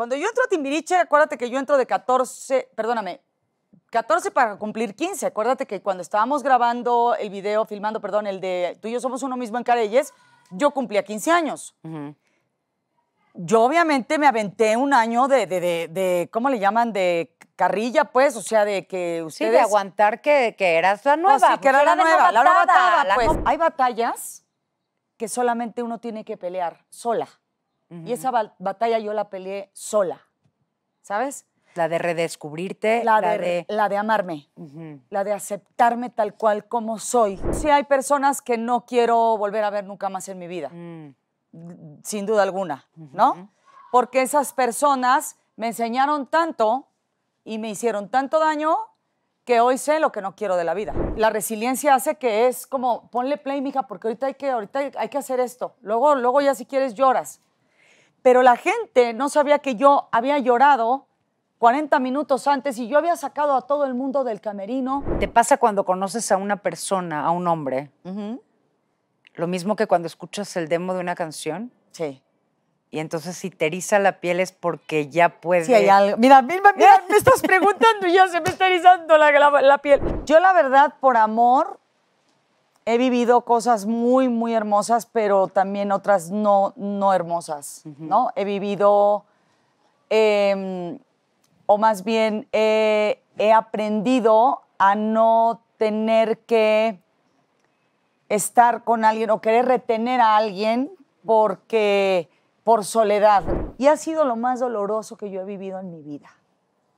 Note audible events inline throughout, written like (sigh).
Cuando yo entro a Timbiriche, acuérdate que yo entro de 14, perdóname, 14 para cumplir 15. Acuérdate que cuando estábamos grabando el video, filmando, perdón, el de Tú y yo somos uno mismo en Careyes, yo cumplía 15 años. Yo obviamente me aventé un año de, ¿cómo le llaman? De carrilla, pues, o sea, de que ustedes... Sí, de aguantar que, que eras la nueva. Pues sí, que era, la, nueva, la nueva pues. Hay batallas que solamente uno tiene que pelear sola. Y esa batalla yo la peleé sola, ¿sabes? La de redescubrirte. La, de, amarme. La de aceptarme tal cual como soy. Sí hay personas que no quiero volver a ver nunca más en mi vida. Mm. Mm, sin duda alguna, ¿no? Porque esas personas me enseñaron tanto y me hicieron tanto daño que hoy sé lo que no quiero de la vida. La resiliencia hace que es como, ponle play, mija, porque ahorita hay que, ahorita que hacer esto. Luego, luego ya si quieres lloras pero la gente no sabía que yo había llorado 40 minutos antes y yo había sacado a todo el mundo del camerino. ¿Te pasa cuando conoces a una persona, a un hombre? Lo mismo que cuando escuchas el demo de una canción. Sí. Y entonces si te eriza la piel es porque ya puedes... Sí, hay algo. Mira, mira, (laughs) me estás preguntando y ya se me está erizando la piel. Yo la verdad, por amor, he vivido cosas muy, muy hermosas, pero también otras no, no hermosas, ¿no? He vivido, em, o más bien he aprendido a no tener que estar con alguien o querer retener a alguien porque por soledad. Y ha sido lo más doloroso que yo he vivido en mi vida.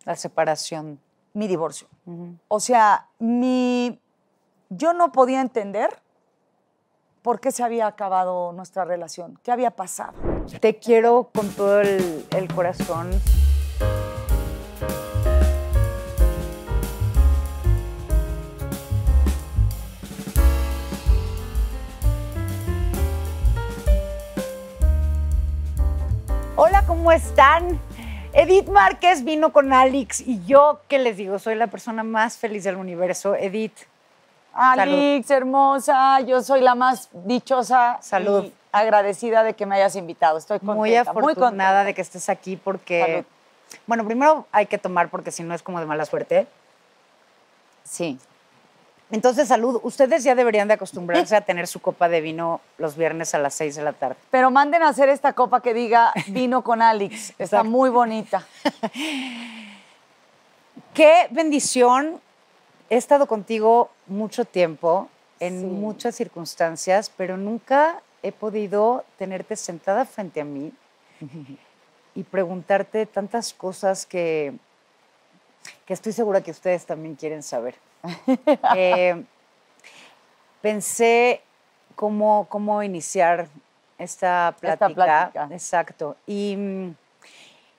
La separación. Mi divorcio. O sea, mi yo no podía entender por qué se había acabado nuestra relación, qué había pasado. Te quiero con todo el, corazón. Hola, ¿cómo están? Edith Márquez vino con Alex y yo, ¿qué les digo? Soy la persona más feliz del universo. Edith, Alex, hermosa, yo soy la más dichosa. Salud. Y agradecida de que me hayas invitado. Estoy contenta, muy afortunada muy de que estés aquí porque, bueno, primero hay que tomar porque si no es como de mala suerte. Sí. Entonces, salud. Ustedes ya deberían de acostumbrarse (laughs) a tener su copa de vino los viernes a las 6 de la tarde. Pero manden a hacer esta copa que diga vino con Alex. (laughs) Está muy bonita. (laughs) Qué bendición he estado contigo mucho tiempo, en muchas circunstancias, pero nunca he podido tenerte sentada frente a mí (laughs) y preguntarte tantas cosas que, que estoy segura que ustedes también quieren saber. (laughs) Eh, pensé cómo, cómo iniciar esta plática. Esta plática. Exacto. Y mm,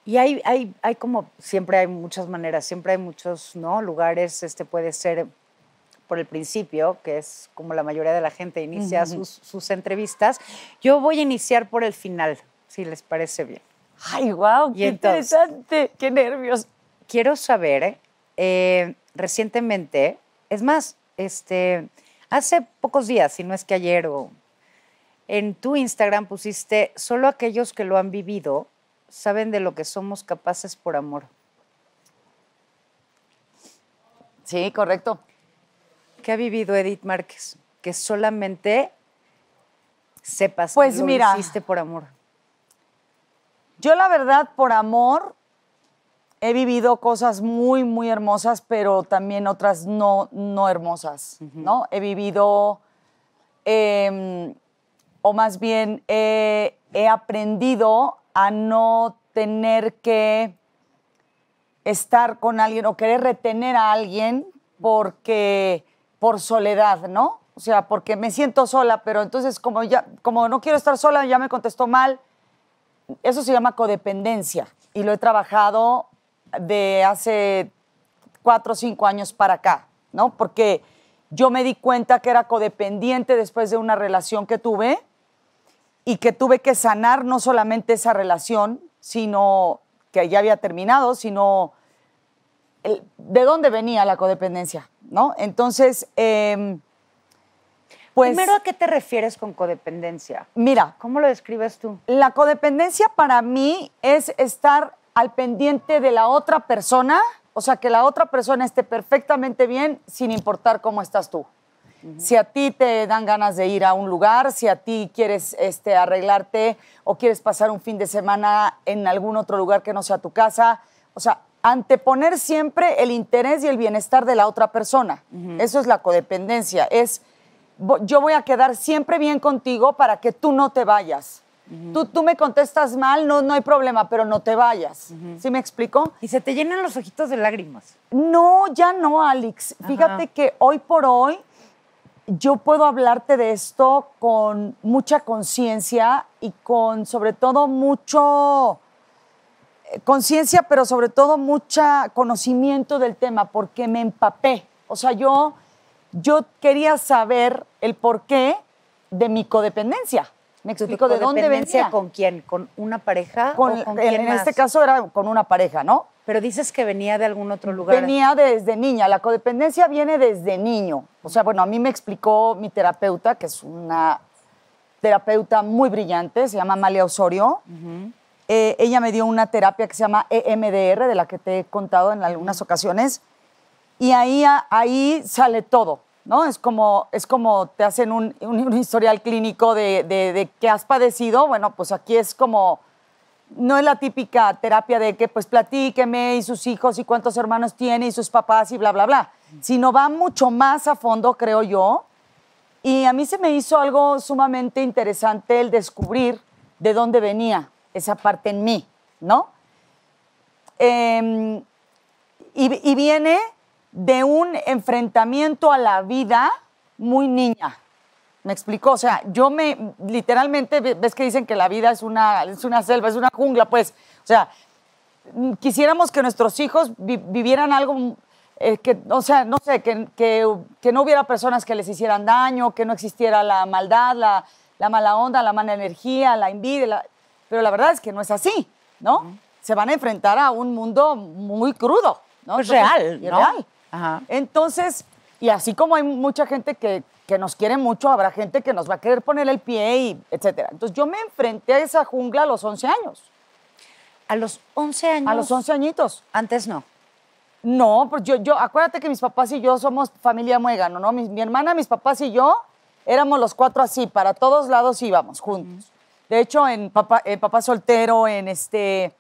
y hay, hay, hay como, siempre hay muchas maneras, siempre hay muchos ¿no? lugares, este puede ser por el principio, que es como la mayoría de la gente inicia sus, sus, entrevistas. Yo voy a iniciar por el final, si les parece bien. ¡Ay, wow! ¡Qué interesante! ¡Qué nervios! Quiero saber, eh, recientemente, es más, este, hace pocos días, si no es que ayer en tu Instagram pusiste solo aquellos que lo han vivido saben de lo que somos capaces por amor. Sí, correcto. ¿Qué ha vivido Edith Márquez? Que solamente sepas pues que hiciste por amor. Yo la verdad, por amor, he vivido cosas muy, muy hermosas, pero también otras no, no hermosas, ¿no? He vivido, em, o más bien, he aprendido a no tener que estar con alguien o querer retener a alguien porque por soledad, ¿no? O sea, porque me siento sola, pero entonces como ya como no quiero estar sola, ya me contestó mal. Eso se llama codependencia y lo he trabajado de hace cuatro o cinco años para acá, ¿no? Porque yo me di cuenta que era codependiente después de una relación que tuve y que tuve que sanar no solamente esa relación, sino que ya había terminado, sino de dónde venía la codependencia, ¿no? Entonces, em, pues... Primero, ¿a qué te refieres con codependencia? Mira. ¿Cómo lo describes tú? La codependencia para mí es estar al pendiente de la otra persona, o sea, que la otra persona esté perfectamente bien sin importar cómo estás tú. Si a ti te dan ganas de ir a un lugar, si a ti quieres este, arreglarte o quieres pasar un fin de semana en algún otro lugar que no sea tu casa, o sea, anteponer siempre el interés y el bienestar de la otra persona. Eso es la codependencia, es yo voy a quedar siempre bien contigo para que tú no te vayas. tú, tú, me contestas mal, no, no hay problema, pero no te vayas. ¿Sí me explico? Y se te llenan los ojitos de lágrimas. No, ya no, Alex. Fíjate que hoy por hoy yo puedo hablarte de esto con mucha conciencia y con sobre todo mucho eh, conciencia, pero sobre todo mucho conocimiento del tema, porque me empapé. O sea, yo, yo quería saber el porqué de mi codependencia. Me explico, ¿de dónde venía? ¿Con quién? ¿Con una pareja? Con, o con en, este caso era con una pareja, ¿no? Pero dices que venía de algún otro lugar. Venía desde niña, la codependencia viene desde niño. O sea, bueno, a mí me explicó mi terapeuta, que es una terapeuta muy brillante, se llama Malia Osorio. Eh, ella me dio una terapia que se llama EMDR, de la que te he contado en algunas ocasiones. Y ahí, ahí sale todo, ¿no? Es como, es como te hacen un, historial clínico de, de, de has padecido. Bueno, pues aquí es como no es la típica terapia de que pues platíqueme y sus hijos y cuántos hermanos tiene y sus papás y bla, bla, bla, sino va mucho más a fondo, creo yo. Y a mí se me hizo algo sumamente interesante el descubrir de dónde venía esa parte en mí, ¿no? Em, y viene de un enfrentamiento a la vida muy niña. Me explicó, o sea, yo me literalmente ves que dicen que la vida es una, es una selva, es una jungla, pues, o sea, quisiéramos que nuestros hijos vivieran algo, eh, que, o sea, no sé, que, que, no hubiera personas que les hicieran daño, que no existiera la maldad, la, mala onda, la mala energía, la envidia, pero la verdad es que no es así, ¿no? Se van a enfrentar a un mundo muy crudo, ¿no? es pues real, Real. Entonces, y así como hay mucha gente que, que nos quiere mucho, habrá gente que nos va a querer poner el pie, y etcétera. Entonces yo me enfrenté a esa jungla a los 11 años. ¿A los 11 años? A los 11 añitos. Antes no. No, pues yo, yo, acuérdate que mis papás y yo somos familia muégano, ¿no? Mi, mi hermana, mis papás y yo éramos los cuatro así, para todos lados íbamos juntos. De hecho, en papá, papá soltero, en este,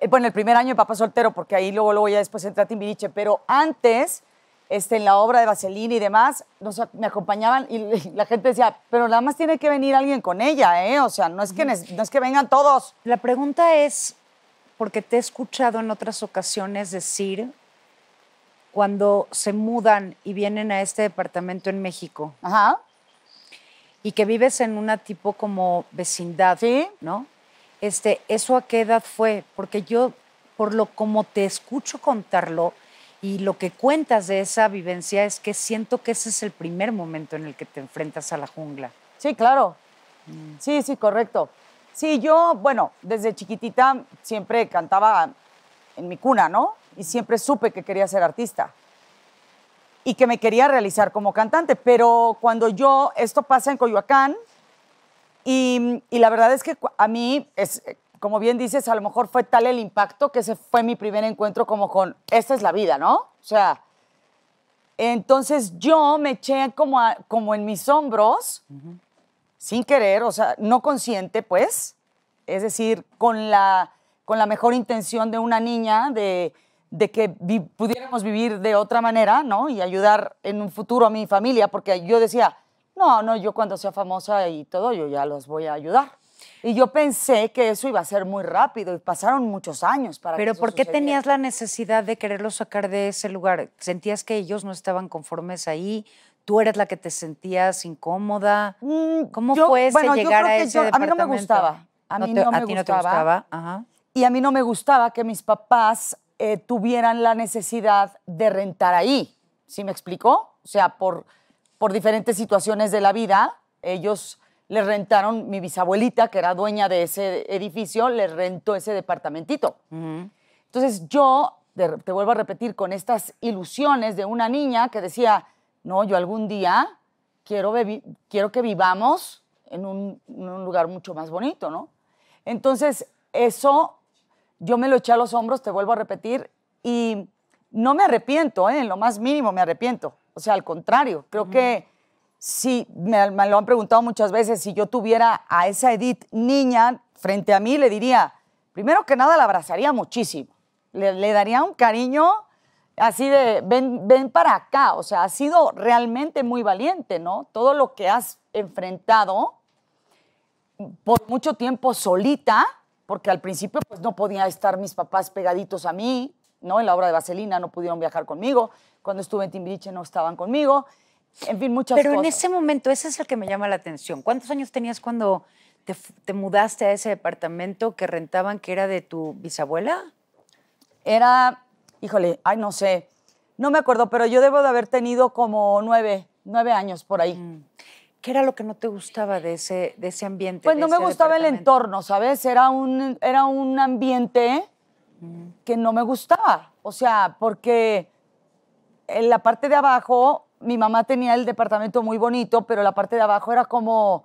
eh, bueno, el primer año de papá soltero, porque ahí luego, luego ya después entra Timbiriche, pero antes este, en la obra de Vaselina y demás, me acompañaban y (laughs) la gente decía, pero nada más tiene que venir alguien con ella, ¿eh? O sea, no es que, es que vengan todos. La pregunta es, porque te he escuchado en otras ocasiones decir, cuando se mudan y vienen a este departamento en México. Ajá. Y que vives en una tipo como vecindad, ¿no? Este, ¿Eso a qué edad fue? Porque yo, por lo como te escucho contarlo, y lo que cuentas de esa vivencia es que siento que ese es el primer momento en el que te enfrentas a la jungla. Sí, claro. Mm. Sí, sí, correcto. Sí, yo, bueno, desde chiquitita siempre cantaba en mi cuna, ¿no? Y siempre supe que quería ser artista y que me quería realizar como cantante. Pero cuando yo, esto pasa en Coyoacán, y, y la verdad es que a mí es como bien dices, a lo mejor fue tal el impacto que ese fue mi primer encuentro como con, esta es la vida, ¿no? O sea, entonces yo me eché como, como en mis hombros, sin querer, o sea, no consciente, pues, es decir, con la, con la mejor intención de una niña, de, de que pudiéramos vivir de otra manera, ¿no? Y ayudar en un futuro a mi familia, porque yo decía, no, no, yo cuando sea famosa y todo, yo ya los voy a ayudar. Y yo pensé que eso iba a ser muy rápido y pasaron muchos años para Pero que ¿por qué tenías la necesidad de quererlos sacar de ese lugar? ¿Sentías que ellos no estaban conformes ahí? ¿Tú eres la que te sentías incómoda? Mm, ¿Cómo fue ese bueno, llegar a que yo, A mí no me gustaba. A mí no, me ti No te gustaba. Y a mí no me gustaba que mis papás eh, tuvieran la necesidad de rentar ahí. ¿Sí me explicó? O sea, por, por diferentes situaciones de la vida, ellos le rentaron, mi bisabuelita, que era dueña de ese edificio, le rentó ese departamentito. Entonces yo, te vuelvo a repetir, con estas ilusiones de una niña que decía, no, yo algún día quiero, quiero que vivamos en un, lugar mucho más bonito, ¿no? Entonces eso yo me lo eché a los hombros, te vuelvo a repetir, y no me arrepiento, ¿eh? en lo más mínimo me arrepiento. O sea, al contrario, creo que sí, me, lo han preguntado muchas veces, si yo tuviera a esa Edith niña frente a mí, le diría, primero que nada la abrazaría muchísimo, le, daría un cariño así de, ven, ven para acá, o sea, ha sido realmente muy valiente, ¿no? Todo lo que has enfrentado por mucho tiempo solita, porque al principio pues no podían estar mis papás pegaditos a mí, ¿no? En la obra de Vaselina no pudieron viajar conmigo, cuando estuve en Timbiriche no estaban conmigo, en fin, muchas Pero cosas. Pero en ese momento, ese es el que me llama la atención. ¿Cuántos años tenías cuando te, mudaste a ese departamento que rentaban que era de tu bisabuela? Era, híjole, ay, no sé, no me acuerdo, pero yo debo de haber tenido como nueve, nueve años por ahí. Mm. ¿Qué era lo que no te gustaba de ese, de ese ambiente? Pues no me gustaba el entorno, ¿sabes? Era un, era un ambiente mm. que no me gustaba. O sea, porque en la parte de abajo mi mamá tenía el departamento muy bonito, pero la parte de abajo era como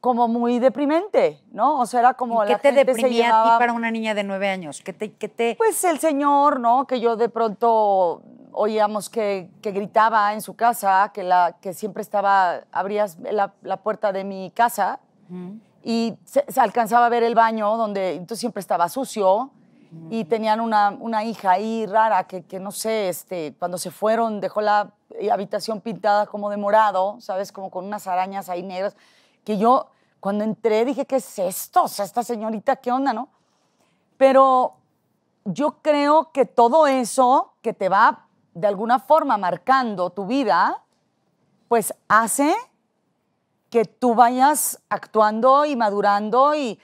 como muy deprimente, ¿no? O sea, era como ¿Qué te deprimía a ti para una niña de nueve años? ¿Qué te, qué Pues el señor, ¿no? Que yo de pronto oíamos que, gritaba en su casa, que, la, que siempre estaba, abrías la, puerta de mi casa y se, alcanzaba a ver el baño donde entonces siempre estaba sucio y tenían una, hija ahí rara que, no sé, este, cuando se fueron dejó la eh, habitación pintada como de morado, ¿sabes? Como con unas arañas ahí negras, que yo cuando entré dije, ¿qué es esto? O sea, esta señorita, ¿qué onda, no? Pero yo creo que todo eso que te va de alguna forma marcando tu vida, pues hace que tú vayas actuando y madurando y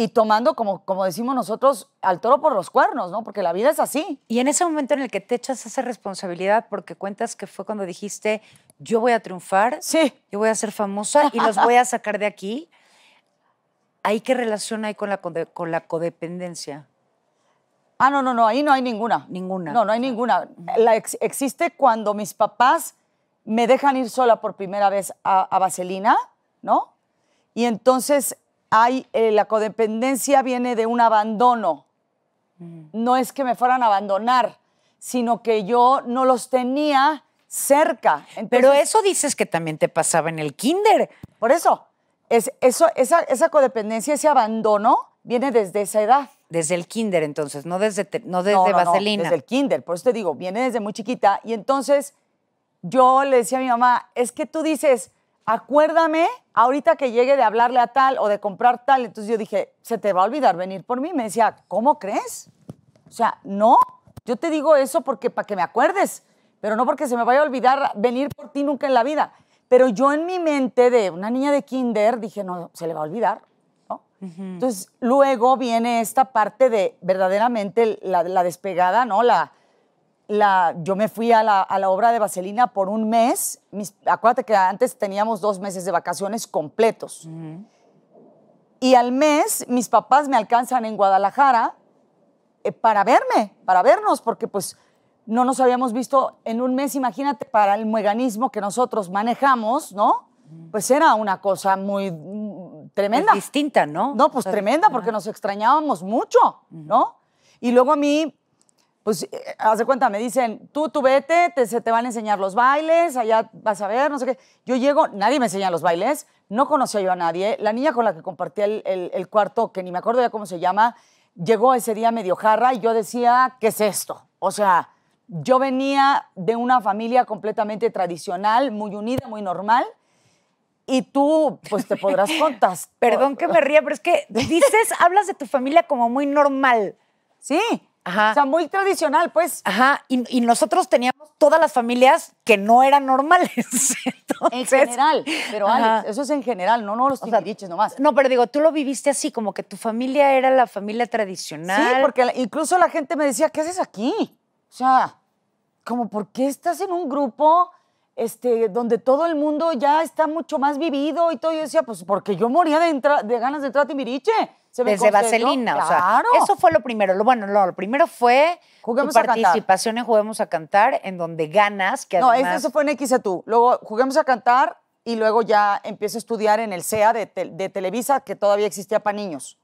y tomando, como, como decimos nosotros, al toro por los cuernos, ¿no? Porque la vida es así. Y en ese momento en el que te echas esa responsabilidad, porque cuentas que fue cuando dijiste, yo voy a triunfar, sí. yo voy a ser famosa y los voy a sacar de aquí, ¿hay qué relación hay con la, con la codependencia? Ah, no, no, no, ahí no hay ninguna. Ninguna. No, no hay ninguna. La existe cuando mis papás me dejan ir sola por primera vez a, a Vaselina, ¿no? Y entonces hay, eh, la codependencia viene de un abandono. Mm. No es que me fueran a abandonar, sino que yo no los tenía cerca. Pero eso dices que también te pasaba en el kinder. Por eso, es, eso esa, codependencia, ese abandono, viene desde esa edad. Desde el kinder, entonces, no desde, no desde vaselina. desde el kinder, por eso te digo, viene desde muy chiquita. Y entonces yo le decía a mi mamá, es que tú dices, acuérdame ahorita que llegue de hablarle a tal o de comprar tal. Entonces yo dije, se te va a olvidar venir por mí. Me decía, ¿cómo crees? O sea, no, yo te digo eso porque para que me acuerdes, pero no porque se me vaya a olvidar venir por ti nunca en la vida. Pero yo en mi mente de una niña de kinder dije, no, se le va a olvidar. Entonces, luego viene esta parte de verdaderamente la, la despegada, ¿no? La, yo me fui a la, obra de Vaselina por un mes. acuérdate que antes teníamos dos meses de vacaciones completos. Y al mes mis papás me alcanzan en Guadalajara eh, para verme, para vernos, porque pues no nos habíamos visto en un mes. Imagínate, para el mecanismo que nosotros manejamos, ¿no? Pues era una cosa muy mm, tremenda. Pues distinta, ¿no? No, pues tremenda, porque nos extrañábamos mucho, ¿no? Y luego a mí pues, eh, hace cuenta, me dicen, tú, tú vete, te, se te van a enseñar los bailes, allá vas a ver, no sé qué. Yo llego, nadie me enseña los bailes, no conocía yo a nadie. La niña con la que compartí el, cuarto, que ni me acuerdo ya cómo se llama, llegó ese día medio jarra y yo decía, ¿qué es esto? O sea, yo venía de una familia completamente tradicional, muy unida, muy normal. Y tú, pues te podrás (laughs) contar. Perdón que me ría, pero es que (laughs) dices, hablas de tu familia como muy normal. Sí, o sea, muy tradicional, pues. Ajá, y, nosotros teníamos todas las familias que no eran normales. (laughs) en general, pero Alex, eso es en general, no, no los típicos. nomás. No, pero digo, tú lo viviste así, como que tu familia era la familia tradicional. Sí, porque incluso la gente me decía, ¿qué haces aquí? O sea, como, ¿por qué estás en un grupo este, donde todo el mundo ya está mucho más vivido y todo? yo decía, pues porque yo moría de, de ganas de entrar a Timbiriche desde Vaselina. O sea, eso fue lo primero. Lo, bueno, lo primero fue Juguemos tu participación en Juguemos a Cantar, en donde ganas. Que no, eso fue en X e tú. Luego Juguemos a Cantar y luego ya empiezo a estudiar en el CEA de, Televisa, que todavía existía para niños.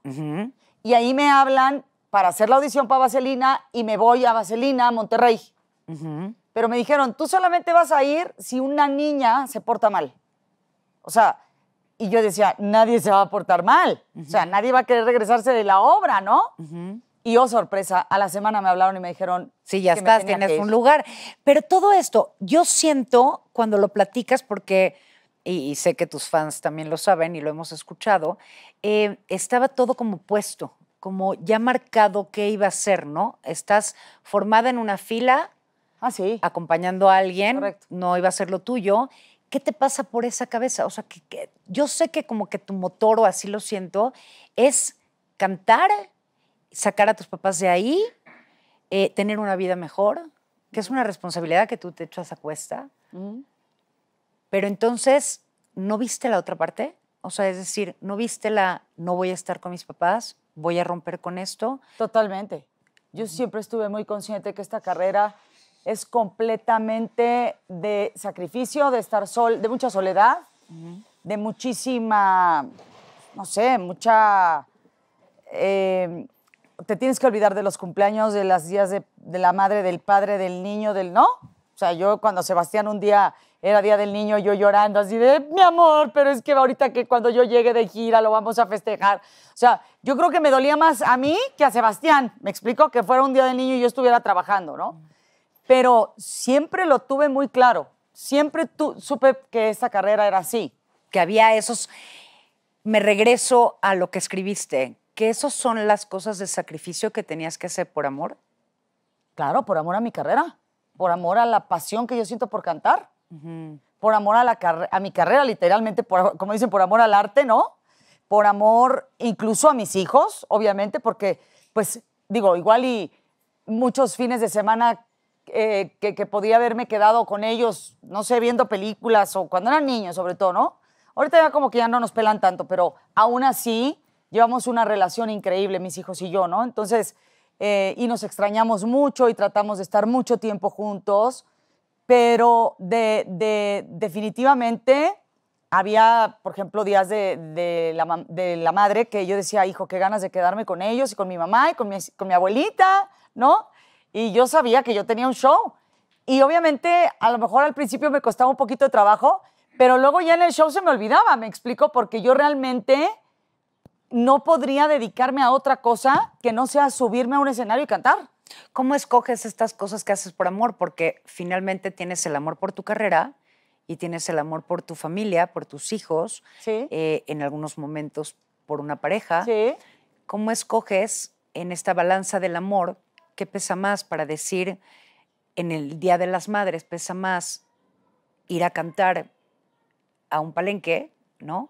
Y ahí me hablan para hacer la audición para Vaselina y me voy a Vaselina, Monterrey. Pero me dijeron, tú solamente vas a ir si una niña se porta mal. O sea, y yo decía, nadie se va a portar mal. O sea, nadie va a querer regresarse de la obra, ¿no? Y oh, sorpresa, a la semana me hablaron y me dijeron. Sí, ya estás, tienes un lugar. Pero todo esto, yo siento cuando lo platicas, porque, y, sé que tus fans también lo saben y lo hemos escuchado, eh, estaba todo como puesto, como ya marcado qué iba a ser, ¿no? Estás formada en una fila, Ah, acompañando a alguien, no iba a ser lo tuyo. ¿qué te pasa por esa cabeza? O sea, que, yo sé que como que tu motor, o así lo siento, es cantar, sacar a tus papás de ahí, eh, tener una vida mejor, que es una responsabilidad que tú te echas a cuesta. Mm. Pero entonces, ¿no viste la otra parte? O sea, es decir, ¿no viste la no voy a estar con mis papás? ¿Voy a romper con esto? Totalmente. Yo siempre estuve muy consciente que esta carrera es completamente de sacrificio, de estar sol, de mucha soledad, de muchísima, no sé, mucha... Eh, te tienes que olvidar de los cumpleaños, de las días de, de, la madre, del padre, del niño, del no. O sea, yo cuando Sebastián un día era día del niño, yo llorando así de, mi amor, pero es que ahorita que cuando yo llegue de gira lo vamos a festejar. O sea, yo creo que me dolía más a mí que a Sebastián. Me explico que fuera un día del niño y yo estuviera trabajando, ¿no? pero siempre lo tuve muy claro. Siempre tu, supe que esa carrera era así. Que había esos... Me regreso a lo que escribiste, que esos son las cosas de sacrificio que tenías que hacer por amor. Claro, por amor a mi carrera, por amor a la pasión que yo siento por cantar, por amor a, la a mi carrera, literalmente, por, como dicen, por amor al arte, ¿no? Por amor incluso a mis hijos, obviamente, porque, pues, digo, igual y muchos fines de semana eh, que, podía haberme quedado con ellos, no sé, viendo películas o cuando eran niños sobre todo, ¿no? Ahorita ya como que ya no nos pelan tanto, pero aún así llevamos una relación increíble, mis hijos y yo, ¿no? Entonces, eh, y nos extrañamos mucho y tratamos de estar mucho tiempo juntos, pero de, definitivamente había, por ejemplo, días de, de, la, madre que yo decía, hijo, qué ganas de quedarme con ellos y con mi mamá y con mi, con mi abuelita, ¿no? y yo sabía que yo tenía un show. Y obviamente a lo mejor al principio me costaba un poquito de trabajo, pero luego ya en el show se me olvidaba, me explico, porque yo realmente no podría dedicarme a otra cosa que no sea subirme a un escenario y cantar. ¿Cómo escoges estas cosas que haces por amor? Porque finalmente tienes el amor por tu carrera y tienes el amor por tu familia, por tus hijos, eh, en algunos momentos por una pareja. Sí. ¿Cómo escoges en esta balanza del amor ¿qué pesa más para decir en el Día de las Madres pesa más ir a cantar a un palenque, ¿no?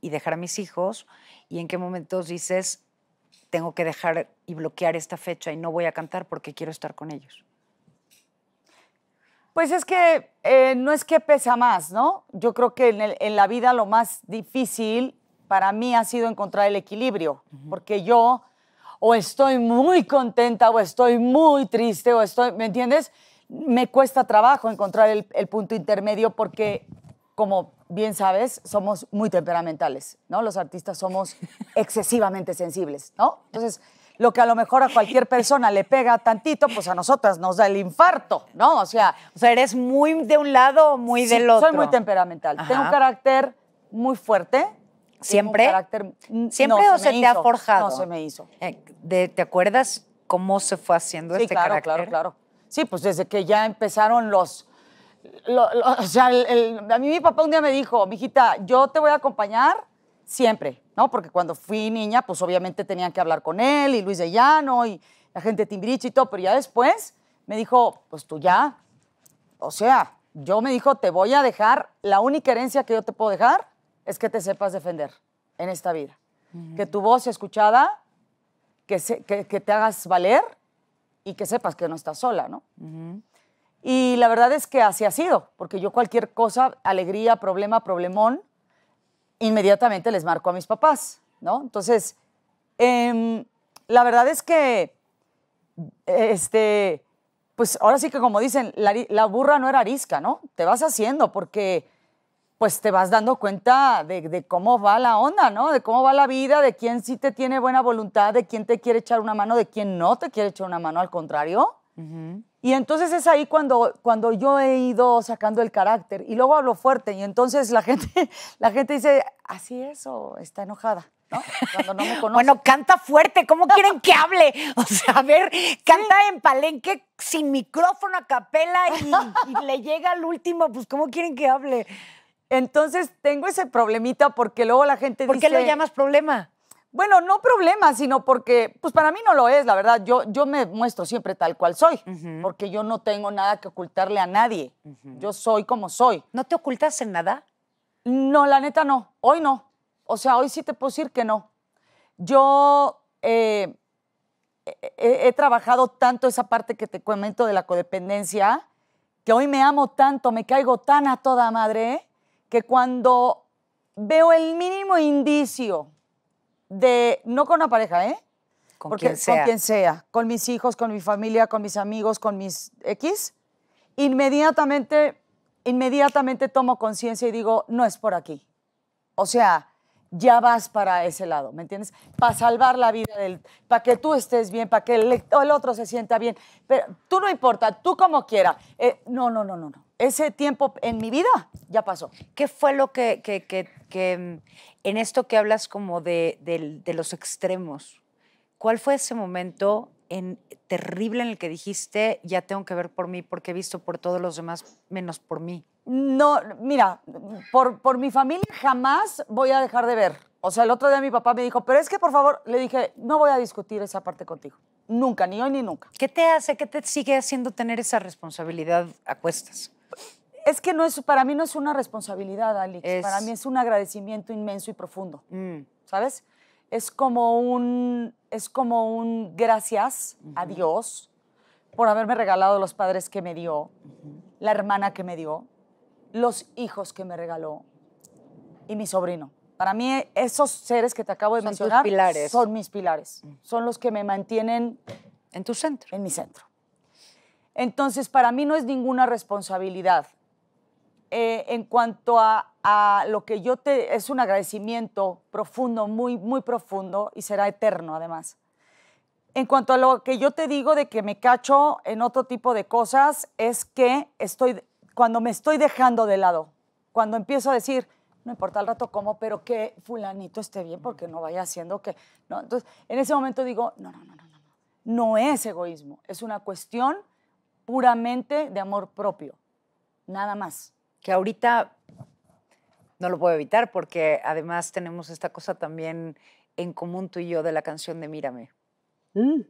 Y dejar a mis hijos, y en qué momentos dices, tengo que dejar y bloquear esta fecha y no voy a cantar porque quiero estar con ellos. Pues es que eh, no es que pesa más, ¿no? Yo creo que en, la vida lo más difícil para mí ha sido encontrar el equilibrio, porque yo o estoy muy contenta o estoy muy triste o estoy, ¿me entiendes? Me cuesta trabajo encontrar el, punto intermedio porque, como bien sabes, somos muy temperamentales, ¿no? Los artistas somos (laughs) excesivamente sensibles, ¿no? Entonces, lo que a lo mejor a cualquier persona le pega tantito, pues a nosotras nos da el infarto, ¿no? O sea, eres muy de un lado o muy del otro. Soy muy temperamental. Tengo un carácter muy fuerte, ¿Siempre? Mm, ¿Siempre o se, te ha forjado? No, se me hizo. Eh, ¿Te acuerdas cómo se fue haciendo este claro, carácter? claro, claro. Sí, pues desde que ya empezaron los... o sea, a mí mi papá un día me dijo, mijita, yo te voy a acompañar siempre, ¿no? Porque cuando fui niña, pues obviamente tenían que hablar con él y Luis de Llano y la gente de y todo, pero ya después me dijo, pues tú ya, o sea, yo me dijo, te voy a dejar la única herencia que yo te puedo dejar, es que te sepas defender en esta vida. Que tu voz sea escuchada, que, te hagas valer y que sepas que no estás sola, ¿no? Y la verdad es que así ha sido, porque yo cualquier cosa, alegría, problema, problemón, inmediatamente les marco a mis papás, ¿no? Entonces, em, la verdad es que, este, pues ahora sí que como dicen, la burra no era arisca, ¿no? Te vas haciendo porque pues te vas dando cuenta de, cómo va la onda, ¿no? De cómo va la vida, de quién sí te tiene buena voluntad, de quién te quiere echar una mano, de quién no te quiere echar una mano, al contrario. Y entonces es ahí cuando, cuando yo he ido sacando el carácter y luego hablo fuerte y entonces la (laughs) gente, la gente dice, así es o está enojada. ¿no? Cuando no me (laughs) Bueno, canta fuerte, ¿cómo quieren que hable? (laughs) O sea, a ver, canta en palenque sin micrófono a capela y, y le llega al último, pues ¿cómo quieren que hable? Entonces tengo ese problemita porque luego la gente dice. ¿Por qué lo llamas problema? Bueno, no problema, sino porque, pues para mí no lo es, la verdad. Yo, yo me muestro siempre tal cual soy, porque yo no tengo nada que ocultarle a nadie. Yo soy como soy. ¿No te ocultas en nada? No, la neta no. Hoy no. O sea, hoy sí te puedo decir que no. Yo eh, he, he, trabajado tanto esa parte que te comento de la codependencia, que hoy me amo tanto, me caigo tan a toda madre, que cuando veo el mínimo indicio de, no con una pareja, ¿eh? Con quien sea. Con quien sea, con mis hijos, con mi familia, con mis amigos, con mis X, inmediatamente, inmediatamente tomo conciencia y digo, no es por aquí. O sea, ya vas para ese lado, ¿me entiendes? Para salvar la vida del, para que tú estés bien, para que el, el, otro se sienta bien. Pero tú no importa, tú como quieras. no, no, no, no, no ese tiempo en mi vida ya pasó. ¿Qué fue lo que, mm, en esto que hablas como de, los extremos, cuál fue ese momento en, terrible en el que dijiste, ya tengo que ver por mí porque he visto por todos los demás menos por mí? No, mira, por, por mi familia jamás voy a dejar de ver. O sea, el otro día mi papá me dijo, pero es que por favor, le dije, no voy a discutir esa parte contigo. Nunca, ni hoy ni nunca. ¿Qué te hace, qué te sigue haciendo tener esa responsabilidad a cuestas? Es que no es, para mí no es una responsabilidad, Alex. Para mí es un agradecimiento inmenso y profundo. Mm. ¿Sabes? Es como un, es como un gracias a Dios por haberme regalado los padres que me dio, la hermana que me dio, los hijos que me regaló y mi sobrino. Para mí esos seres que te acabo de mencionar son mis pilares. Mm. Son los que me mantienen en tu centro. En mi centro. Entonces, para mí no es ninguna responsabilidad. Eh, en cuanto a, lo que yo te... Es un agradecimiento profundo, muy, muy profundo, y será eterno además. En cuanto a lo que yo te digo de que me cacho en otro tipo de cosas, es que estoy, cuando me estoy dejando de lado, cuando empiezo a decir, no importa el rato cómo, pero que fulanito esté bien porque no vaya haciendo que... No, entonces, en ese momento digo, no, no, no, no, no, no es egoísmo, es una cuestión puramente de amor propio, nada más. Que ahorita no lo puedo evitar porque además tenemos esta cosa también en común tú y yo de la canción de Mírame. Mm.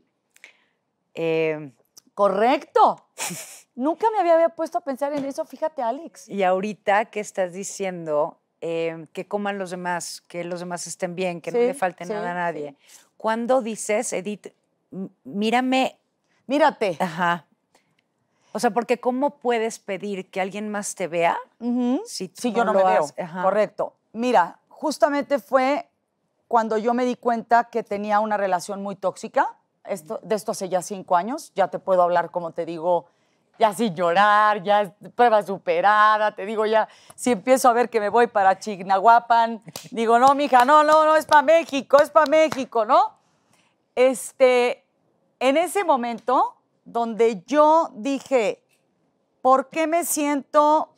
Em. Correcto. (laughs) Nunca me había puesto a pensar en eso, fíjate Alex. Y ahorita que estás diciendo em, que coman los demás, que los demás estén bien, que no le falte nada a nadie. Cuando dices, Edith, mírame. Mírate. Ajá, o sea, porque ¿cómo puedes pedir que alguien más te vea si, yo no lo me veo? Correcto. Mira, justamente fue cuando yo me di cuenta que tenía una relación muy tóxica. Esto, de esto hace ya cinco años. Ya te puedo hablar, como te digo, ya sin llorar, ya prueba superada. Te digo, ya, si empiezo a ver que me voy para Chignahuapan, (laughs) digo, no, mija, no, no, no, es para México, es para México, ¿no? Este, en ese momento donde yo dije, ¿por qué me siento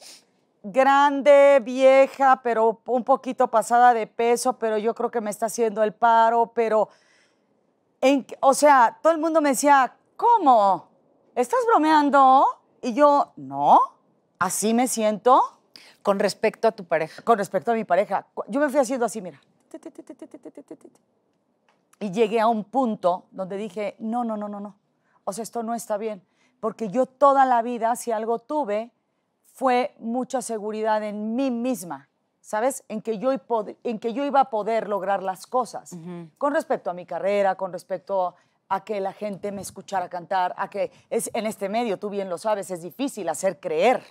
grande, vieja, pero un poquito pasada de peso, pero yo creo que me está haciendo el paro, pero... o sea, todo el mundo me decía, ¿cómo? ¿Estás bromeando? Y yo, no, así me siento. Con respecto a tu pareja. Con respecto a mi pareja. Yo me fui haciendo así, mira. Y llegué a un punto donde dije, no, no, no, no, no o sea, esto no está bien, porque yo toda la vida, si algo tuve, fue mucha seguridad en mí misma, ¿sabes? En que yo, en que yo iba a poder lograr las cosas, con respecto a mi carrera, con respecto a que la gente me escuchara cantar, a que es, en este medio, tú bien lo sabes, es difícil hacer creer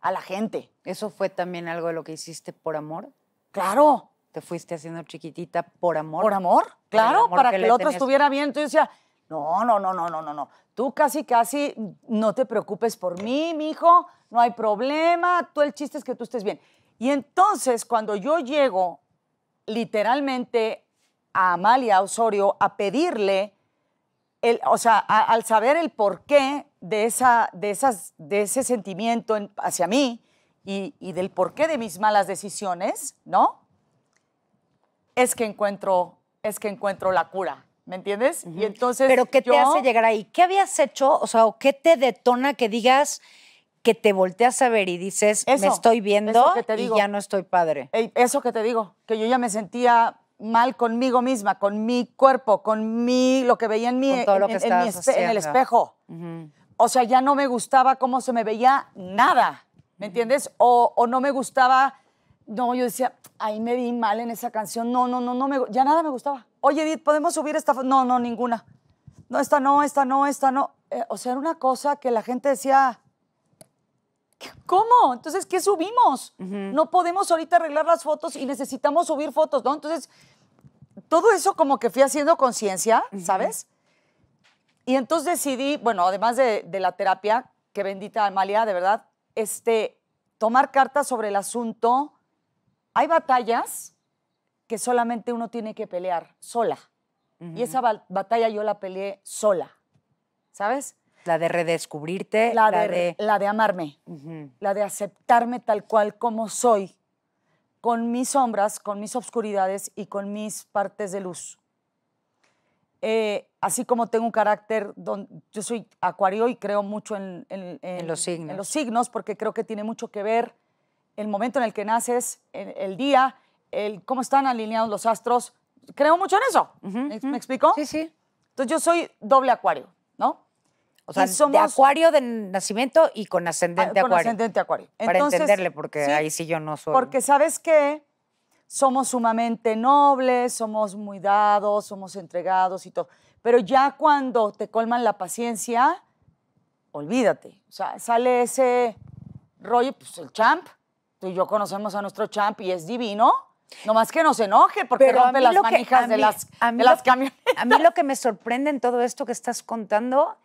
a la gente. ¿Eso fue también algo de lo que hiciste por amor? Claro. ¿Te fuiste haciendo chiquitita por amor? Por amor, claro, para que, el otro estuviera bien. Entonces yo decía, no, no, no, no, no, no, no. Tú casi, casi no te preocupes por mí, mi hijo, no hay problema, tú el chiste es que tú estés bien. Y entonces, cuando yo llego literalmente a Amalia Osorio a pedirle, o sea, al saber el porqué de, esa, de, esas, de ese sentimiento hacia mí y, y del porqué de mis malas decisiones, ¿no? Es que encuentro, es que encuentro la cura ¿me entiendes? Y entonces. ¿Pero qué te hace llegar ahí? ¿Qué habías hecho? O sea, ¿qué te detona que digas que te volteas a ver y dices, me estoy viendo y ya no estoy padre? eso que te digo, que yo ya me sentía mal conmigo misma, con mi cuerpo, con mi, lo que veía en mí, en, el espejo. O sea, ya no me gustaba cómo se me veía nada, ¿me entiendes? O, no me gustaba, no, yo decía, ahí me vi mal en esa canción, no, no, no, no, me, ya nada me gustaba. Oye, ¿podemos subir esta? No, no, ninguna. No, esta no, esta no, esta no. Eh, o sea, era una cosa que la gente decía, ¿cómo? Entonces, ¿qué subimos? No podemos ahorita arreglar las fotos y necesitamos subir fotos, ¿no? Entonces, todo eso como que fui haciendo conciencia, ¿sabes? Y entonces decidí, bueno, además de, la terapia, que bendita Amalia, de verdad, este, tomar cartas sobre el asunto. Hay batallas que solamente uno tiene que pelear sola. Y esa batalla yo la peleé sola, ¿sabes? La de redescubrirte. La, de, amarme, la de aceptarme tal cual como soy, con mis sombras, con mis obscuridades y con mis partes de luz. Eh, así como tengo un carácter, donde, yo soy acuario y creo mucho en, los signos. en los signos, porque creo que tiene mucho que ver el momento en el que naces, el día, cómo están alineados los astros. Creo mucho en eso. ¿Me, explico? Sí, sí. Entonces yo soy doble acuario, ¿no? O sea, soy de acuario de nacimiento y con ascendente ah, acuario. con ascendente acuario. Para entenderle, porque ahí sí yo no soy. Porque sabes que somos sumamente nobles, somos muy dados, somos entregados y todo. Pero ya cuando te colman la paciencia, olvídate. O sea, sale ese rollo, pues el champ. Tú y yo conocemos a nuestro champ y es divino. No más que no se enoje porque rompe las manijas de, las, de camionetas. A mí lo que me sorprende en todo esto que estás contando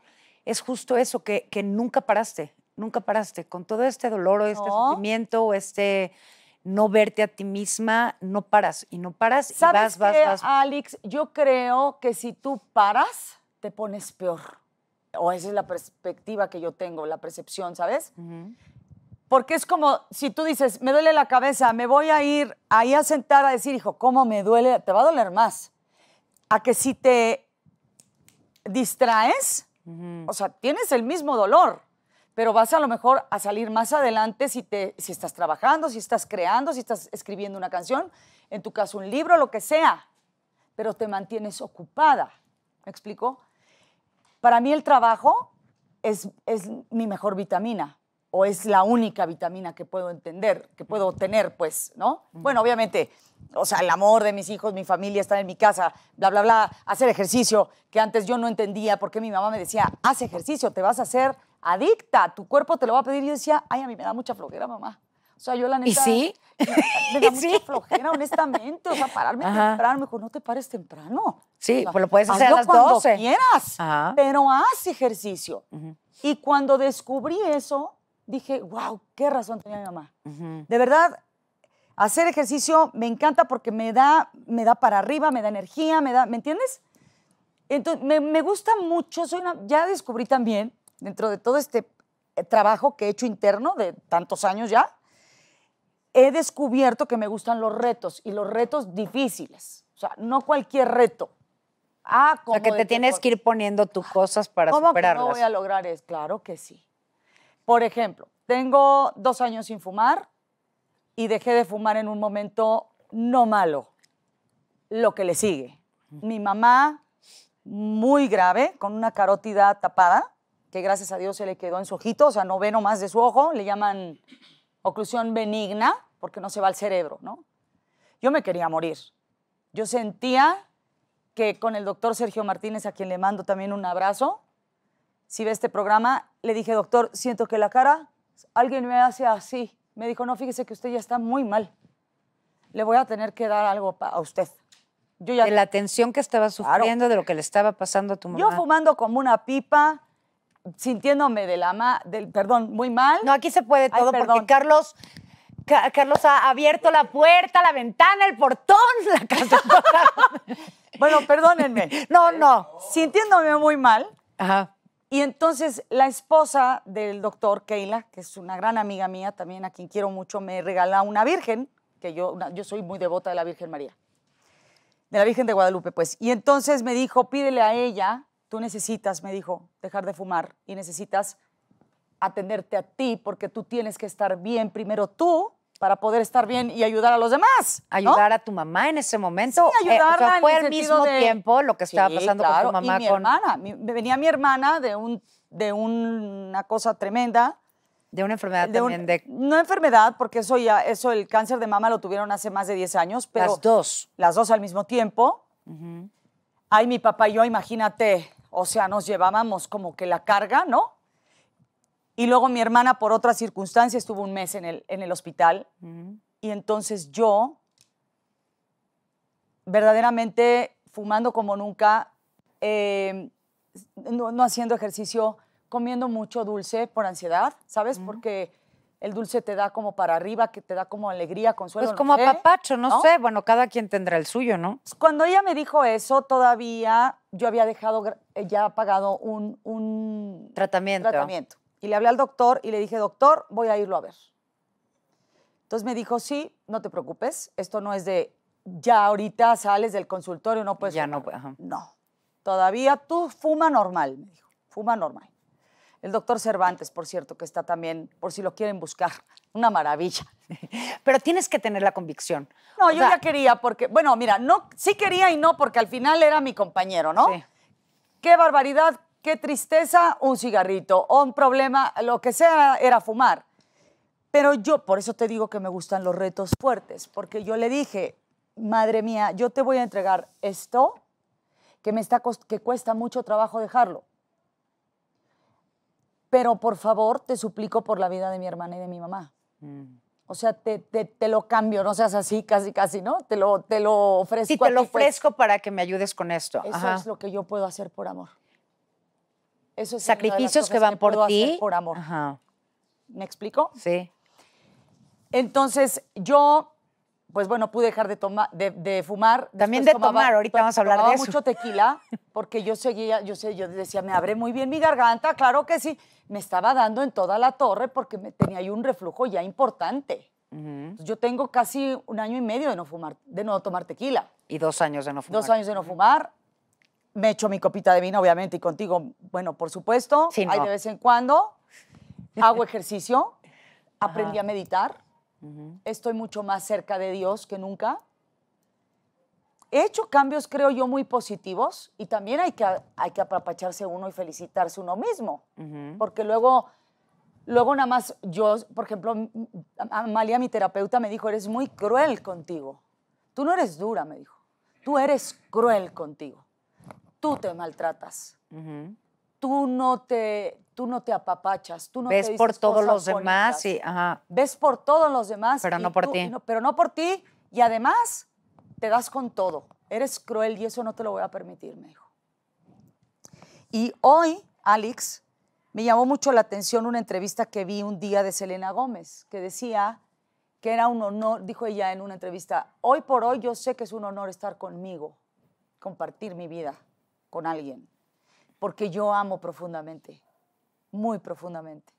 es justo eso, que, que nunca paraste, nunca paraste. Con todo este dolor o este sufrimiento o este no verte a ti misma, no paras y no paras y vas, vas, Alex, yo creo que si tú paras, te pones peor. O esa es la perspectiva que yo tengo, la percepción, ¿sabes? Porque es como si tú dices, me duele la cabeza, me voy a ir ahí a sentar a decir, hijo, ¿cómo me duele? Te va a doler más. A que si te distraes, o sea, tienes el mismo dolor, pero vas a lo mejor a salir más adelante si, te, si estás trabajando, si estás creando, si estás escribiendo una canción, en tu caso un libro, lo que sea, pero te mantienes ocupada. ¿Me explico? Para mí el trabajo es, es mi mejor vitamina o es la única vitamina que puedo entender, que puedo tener, pues, ¿no? Bueno, obviamente, o sea, el amor de mis hijos, mi familia, estar en mi casa, bla, bla, bla, hacer ejercicio, que antes yo no entendía porque mi mamá me decía, haz ejercicio, te vas a hacer adicta, tu cuerpo te lo va a pedir. Y yo decía, ay, a mí me da mucha flojera, mamá. O sea, yo la neta. ¿Y sí? Me da (laughs) mucha flojera, honestamente. O sea, pararme temprano. Me dijo, no te pares temprano. Sí, pues lo puedes hacer a las cuando quieras, pero haz ejercicio. Y cuando descubrí eso, dije, wow, qué razón tenía mi mamá. De verdad, hacer ejercicio me encanta porque me da, me da para arriba, me da energía, me da, ¿me entiendes? Entonces, me, gusta mucho, soy ya descubrí también, dentro de todo este eh, trabajo que he hecho interno de tantos años ya, he descubierto que me gustan los retos y los retos difíciles. O sea, no cualquier reto. Ah, como. O que te tienes que ir poniendo tus cosas para ¿Cómo Que no voy a lograr es, claro que sí. Por ejemplo, tengo dos años sin fumar y dejé de fumar en un momento no malo, lo que le sigue. Mi mamá, muy grave, con una carótida tapada, que gracias a Dios se le quedó en su ojito, o sea, no ve nomás de su ojo, le llaman oclusión benigna, porque no se va al cerebro, ¿no? Yo me quería morir. Yo sentía que con el doctor Sergio Martínez, a quien le mando también un abrazo, si ve este programa, le dije, doctor, siento que la cara, alguien me hace así. Me dijo, no, fíjese que usted ya está muy mal. Le voy a tener que dar algo a usted. Yo ya... De la tensión que estaba sufriendo, de lo que le estaba pasando a tu mamá. Yo fumando como una pipa, sintiéndome de la del, perdón, muy mal. No, aquí se puede todo, porque Carlos... Carlos ha abierto la puerta, la ventana, el portón, (laughs) la casa. (laughs) bueno, perdónenme. no, no. Sintiéndome muy mal, Ajá. Y entonces la esposa del doctor Keila, que es una gran amiga mía también, a quien quiero mucho, me regaló una virgen, que yo, yo soy muy devota de la Virgen María, de la Virgen de Guadalupe, pues. Y entonces me dijo, pídele a ella, tú necesitas, me dijo, dejar de fumar y necesitas atenderte a ti porque tú tienes que estar bien primero tú para poder estar bien y ayudar a los demás. Ayudar a tu mamá en ese momento. Sí, eh, ayudarla fue al mismo tiempo lo que estaba pasando con tu mamá. mi hermana. venía mi hermana de, un, de una cosa tremenda. De una enfermedad también. No enfermedad, porque eso ya, eso, el cáncer de mama lo tuvieron hace más de 10 años. Pero las dos. Las dos al mismo tiempo. Ay, mi papá y yo, imagínate, o sea, nos llevábamos como que la carga, ¿no? Y luego mi hermana, por otra circunstancia, estuvo un mes en el, en el hospital. Y entonces yo, verdaderamente fumando como nunca, em, no, haciendo ejercicio, comiendo mucho dulce por ansiedad, ¿sabes? Porque el dulce te da como para arriba, que te da como alegría, consuelo. Pues como apapacho no, sé, bueno, cada quien tendrá el suyo, ¿no? Pues cuando ella me dijo eso, todavía yo había dejado, eh, ya pagado un, un tratamiento. Y le hablé al doctor y le dije, doctor, voy a irlo a ver. Entonces me dijo, sí, no te preocupes, esto no es de ya ahorita sales del consultorio, no puedes. Ya no ajá. No, todavía tú fuma normal, me dijo, fuma normal. El doctor Cervantes, por cierto, que está también, por si lo quieren buscar, una maravilla. (laughs) Pero tienes que tener la convicción. No, yo ya quería porque, bueno, mira, no, sí quería y no porque al final era mi compañero, ¿no? Sí. Qué barbaridad qué tristeza un cigarrito o un problema, lo que sea era fumar. Pero yo, por eso te digo que me gustan los retos fuertes, porque yo le dije, madre mía, yo te voy a entregar esto que me está que cuesta mucho trabajo dejarlo. Pero por favor, te suplico por la vida de mi hermana y de mi mamá. Mm. O sea, te, te, lo cambio, no seas así, casi, casi, ¿no? Te lo, te lo ofrezco. Sí, te lo pues. ofrezco para que me ayudes con esto. Eso es lo que yo puedo hacer por amor sacrificios que van por ti. Por amor. ¿Me explico? Sí. Entonces, yo, pues bueno, pude dejar de, tomar, de, fumar. También de tomar, ahorita vamos a hablar de eso. mucho tequila, porque yo seguía, yo sé, yo decía, me abre muy bien mi garganta, claro que sí. Me estaba dando en toda la torre porque me, tenía ahí un reflujo ya importante. Yo tengo casi un año y medio de no fumar, de no tomar tequila. Y dos años de no fumar. Dos años de no fumar me echo mi copita de vino, obviamente, y contigo, bueno, por supuesto, hay de vez en cuando, hago ejercicio, aprendí a meditar, estoy mucho más cerca de Dios que nunca. He hecho cambios, creo yo, muy positivos y también hay que, hay que apapacharse uno y felicitarse uno mismo, porque luego, luego nada más yo, por ejemplo, Amalia, mi terapeuta, me dijo, eres muy cruel contigo. Tú no eres dura, me dijo, tú eres cruel contigo tú te maltratas. Tú no te, tú no te apapachas, tú no ves por todos los demás, Ves por todos los demás, pero no por ti, pero no por ti y además te das con todo. Eres cruel y eso no te lo voy a permitir, me dijo. Y hoy, Alex, me llamó mucho la atención una entrevista que vi un día de Selena Gómez, que decía que era un honor, dijo ella en una entrevista, hoy por hoy yo sé que es un honor estar conmigo, compartir mi vida con alguien, porque yo amo profundamente, muy profundamente.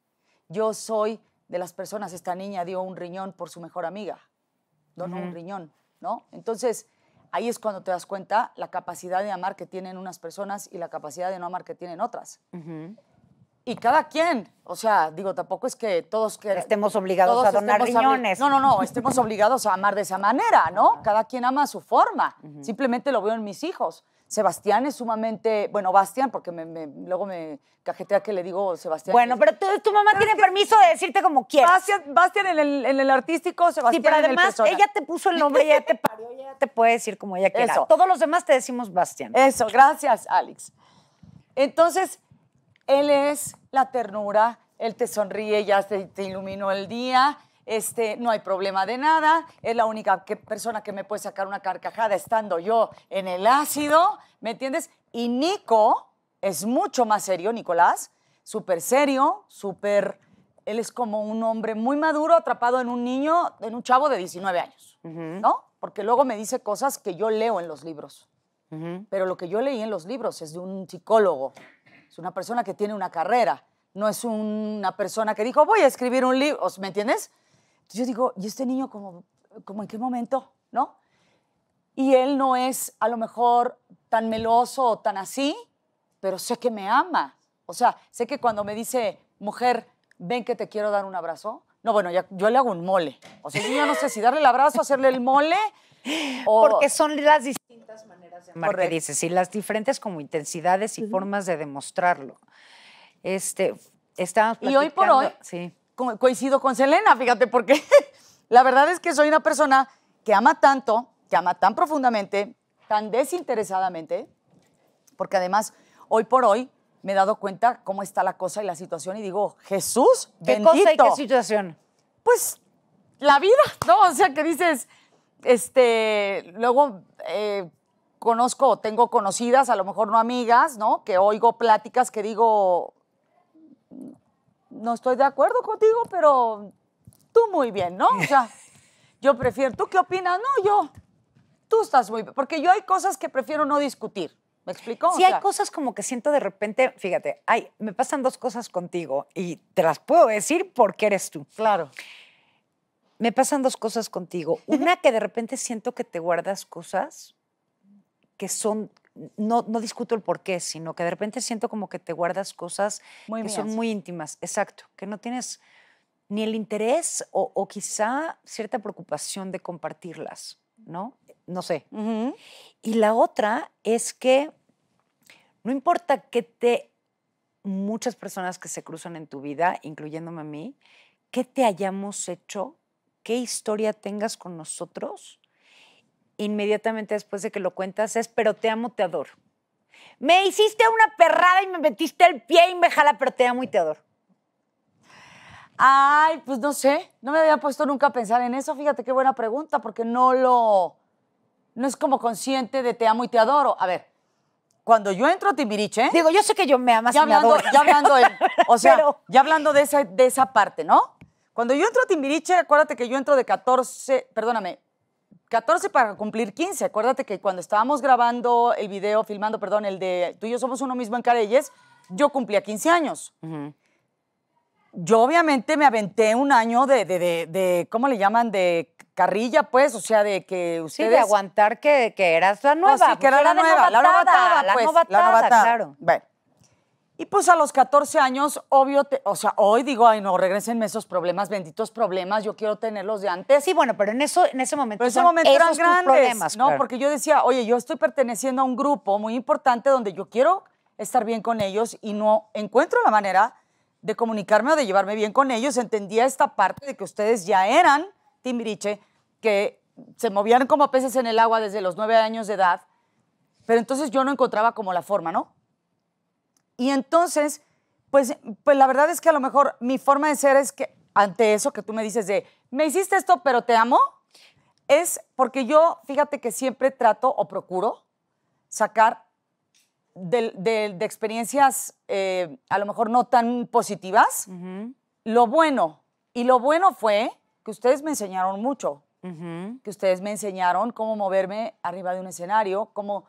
Yo soy de las personas, esta niña dio un riñón por su mejor amiga, donó un riñón, ¿no? Entonces, ahí es cuando te das cuenta la capacidad de amar que tienen unas personas y la capacidad de no amar que tienen otras. Y cada quien, o sea, digo, tampoco es que todos que estemos obligados a donar riñones. no, no, no, estemos obligados a amar de esa manera, ¿no? Cada quien ama a su forma. Simplemente lo veo en mis hijos. Sebastián es sumamente, bueno, Bastián, porque luego me cajetea que le digo Sebastián. Bueno, pero tu mamá tiene permiso de decirte como quieras. Bastián, en, el, en, el, artístico, Sebastián sí, pero además, ella te puso el nombre, ella te parió, ella te puede decir como ella quiera. Todos los demás te decimos Bastián. Eso, gracias, Alex. Entonces, él es la ternura, él te sonríe, ya se, te iluminó el día este, no hay problema de nada, es la única persona que me puede sacar una carcajada estando yo en el ácido, ¿me entiendes? Y Nico es mucho más serio, Nicolás, súper serio, súper... Él es como un hombre muy maduro atrapado en un niño, en un chavo de 19 años, ¿no? Porque luego me dice cosas que yo leo en los libros. Pero lo que yo leí en los libros es de un psicólogo, es una persona que tiene una carrera, no es una persona que dijo, voy a escribir un libro, ¿me entiendes? yo digo, ¿y este niño como, como en qué momento? ¿No? Y él no es a lo mejor tan meloso o tan así, pero sé que me ama. O sea, sé que cuando me dice, mujer, ven que te quiero dar un abrazo. No, bueno, yo le hago un mole. O sea, yo no sé si darle el abrazo, hacerle el mole. Porque son las distintas maneras de amar dices, y las diferentes como intensidades y formas de demostrarlo. Este, Y hoy por hoy, sí coincido con Selena, fíjate, porque (laughs) la verdad es que soy una persona que ama tanto, que ama tan profundamente, tan desinteresadamente, porque además hoy por hoy me he dado cuenta cómo está la cosa y la situación y digo, Jesús, ¿qué cosa y qué situación? Pues la vida, (laughs) ¿no? O sea, que dices, este, luego eh, conozco, tengo conocidas, a lo mejor no amigas, ¿no? Que oigo pláticas que digo, no estoy de acuerdo contigo, pero tú muy bien, ¿no? O sea, yo prefiero, ¿tú qué opinas? No, yo, tú estás muy bien, porque yo hay cosas que prefiero no discutir. ¿Me explico? Sí, hay cosas como que siento de repente, fíjate, ay, me pasan dos cosas contigo y te las puedo decir porque eres tú. Claro. Me pasan dos cosas contigo. Una que de repente siento que te guardas cosas que son no, discuto el por qué, sino que de repente siento como que te guardas cosas que son muy íntimas, exacto, que no tienes ni el interés o, quizá cierta preocupación de compartirlas, ¿no? No sé. Y la otra es que no importa qué te muchas personas que se cruzan en tu vida, incluyéndome a mí, qué te hayamos hecho, qué historia tengas con nosotros, inmediatamente después de que lo cuentas es, pero te amo, te adoro. Me hiciste una perrada y me metiste el pie y me jala, pero te amo y te adoro. Ay, pues no sé, no me había puesto nunca a pensar en eso, fíjate qué buena pregunta, porque no lo, no es como consciente de te amo y te adoro. A ver, cuando yo entro a Timbiriche. Digo, yo sé que yo me amas ya y hablando, Ya hablando, o sea, ya hablando de esa, de esa parte, ¿no? Cuando yo entro a Timbiriche, acuérdate que yo entro de 14, perdóname, 14 para cumplir 15. Acuérdate que cuando estábamos grabando el video, filmando, perdón, el de tú y yo somos uno mismo en carelles yo cumplía 15 años. Yo obviamente me aventé un año de, de, de, ¿cómo le llaman? De carrilla, pues, o sea, de que ustedes... Sí, de aguantar que, que eras la pues nueva. sí, que era, la, nueva, la novatada, pues, la novatada, claro. Y pues a los 14 años, obvio, o sea, hoy digo, ay no, regresenme esos problemas, benditos problemas, yo quiero tenerlos de antes. Sí, bueno, pero en eso, en ese momento, pero ese momento eran grandes, no, porque yo decía, oye, yo estoy perteneciendo a un grupo muy importante donde yo quiero estar bien con ellos y no encuentro la manera de comunicarme o de llevarme bien con ellos. Entendía esta parte de que ustedes ya eran Timbiriche, que se movían como peces en el agua desde los nueve años de edad, pero entonces yo no encontraba como la forma, ¿no? Y entonces, pues, pues la verdad es que a lo mejor mi forma de ser es que ante eso que tú me dices de, me hiciste esto, pero te amo, es porque yo, fíjate que siempre trato o procuro sacar de, experiencias eh, a lo mejor no tan positivas lo bueno. Y lo bueno fue que ustedes me enseñaron mucho, que ustedes me enseñaron cómo moverme arriba de un escenario, cómo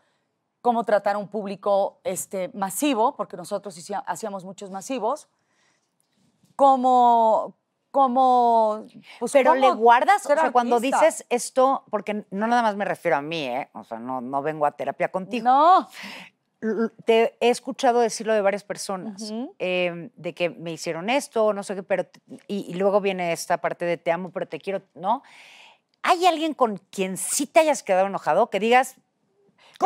cómo tratar a un público este, masivo, porque nosotros hacíamos muchos masivos, cómo, como... Pues, pero le guardas, o sea, cuando dices esto, porque no nada más me refiero a mí, ¿eh? o sea, no, no vengo a terapia contigo. No. Te he escuchado decirlo de varias personas, em, de que me hicieron esto, no sé qué, pero... y, luego viene esta parte de te amo, pero te quiero, ¿no? ¿Hay alguien con quien sí te hayas quedado enojado? Que digas,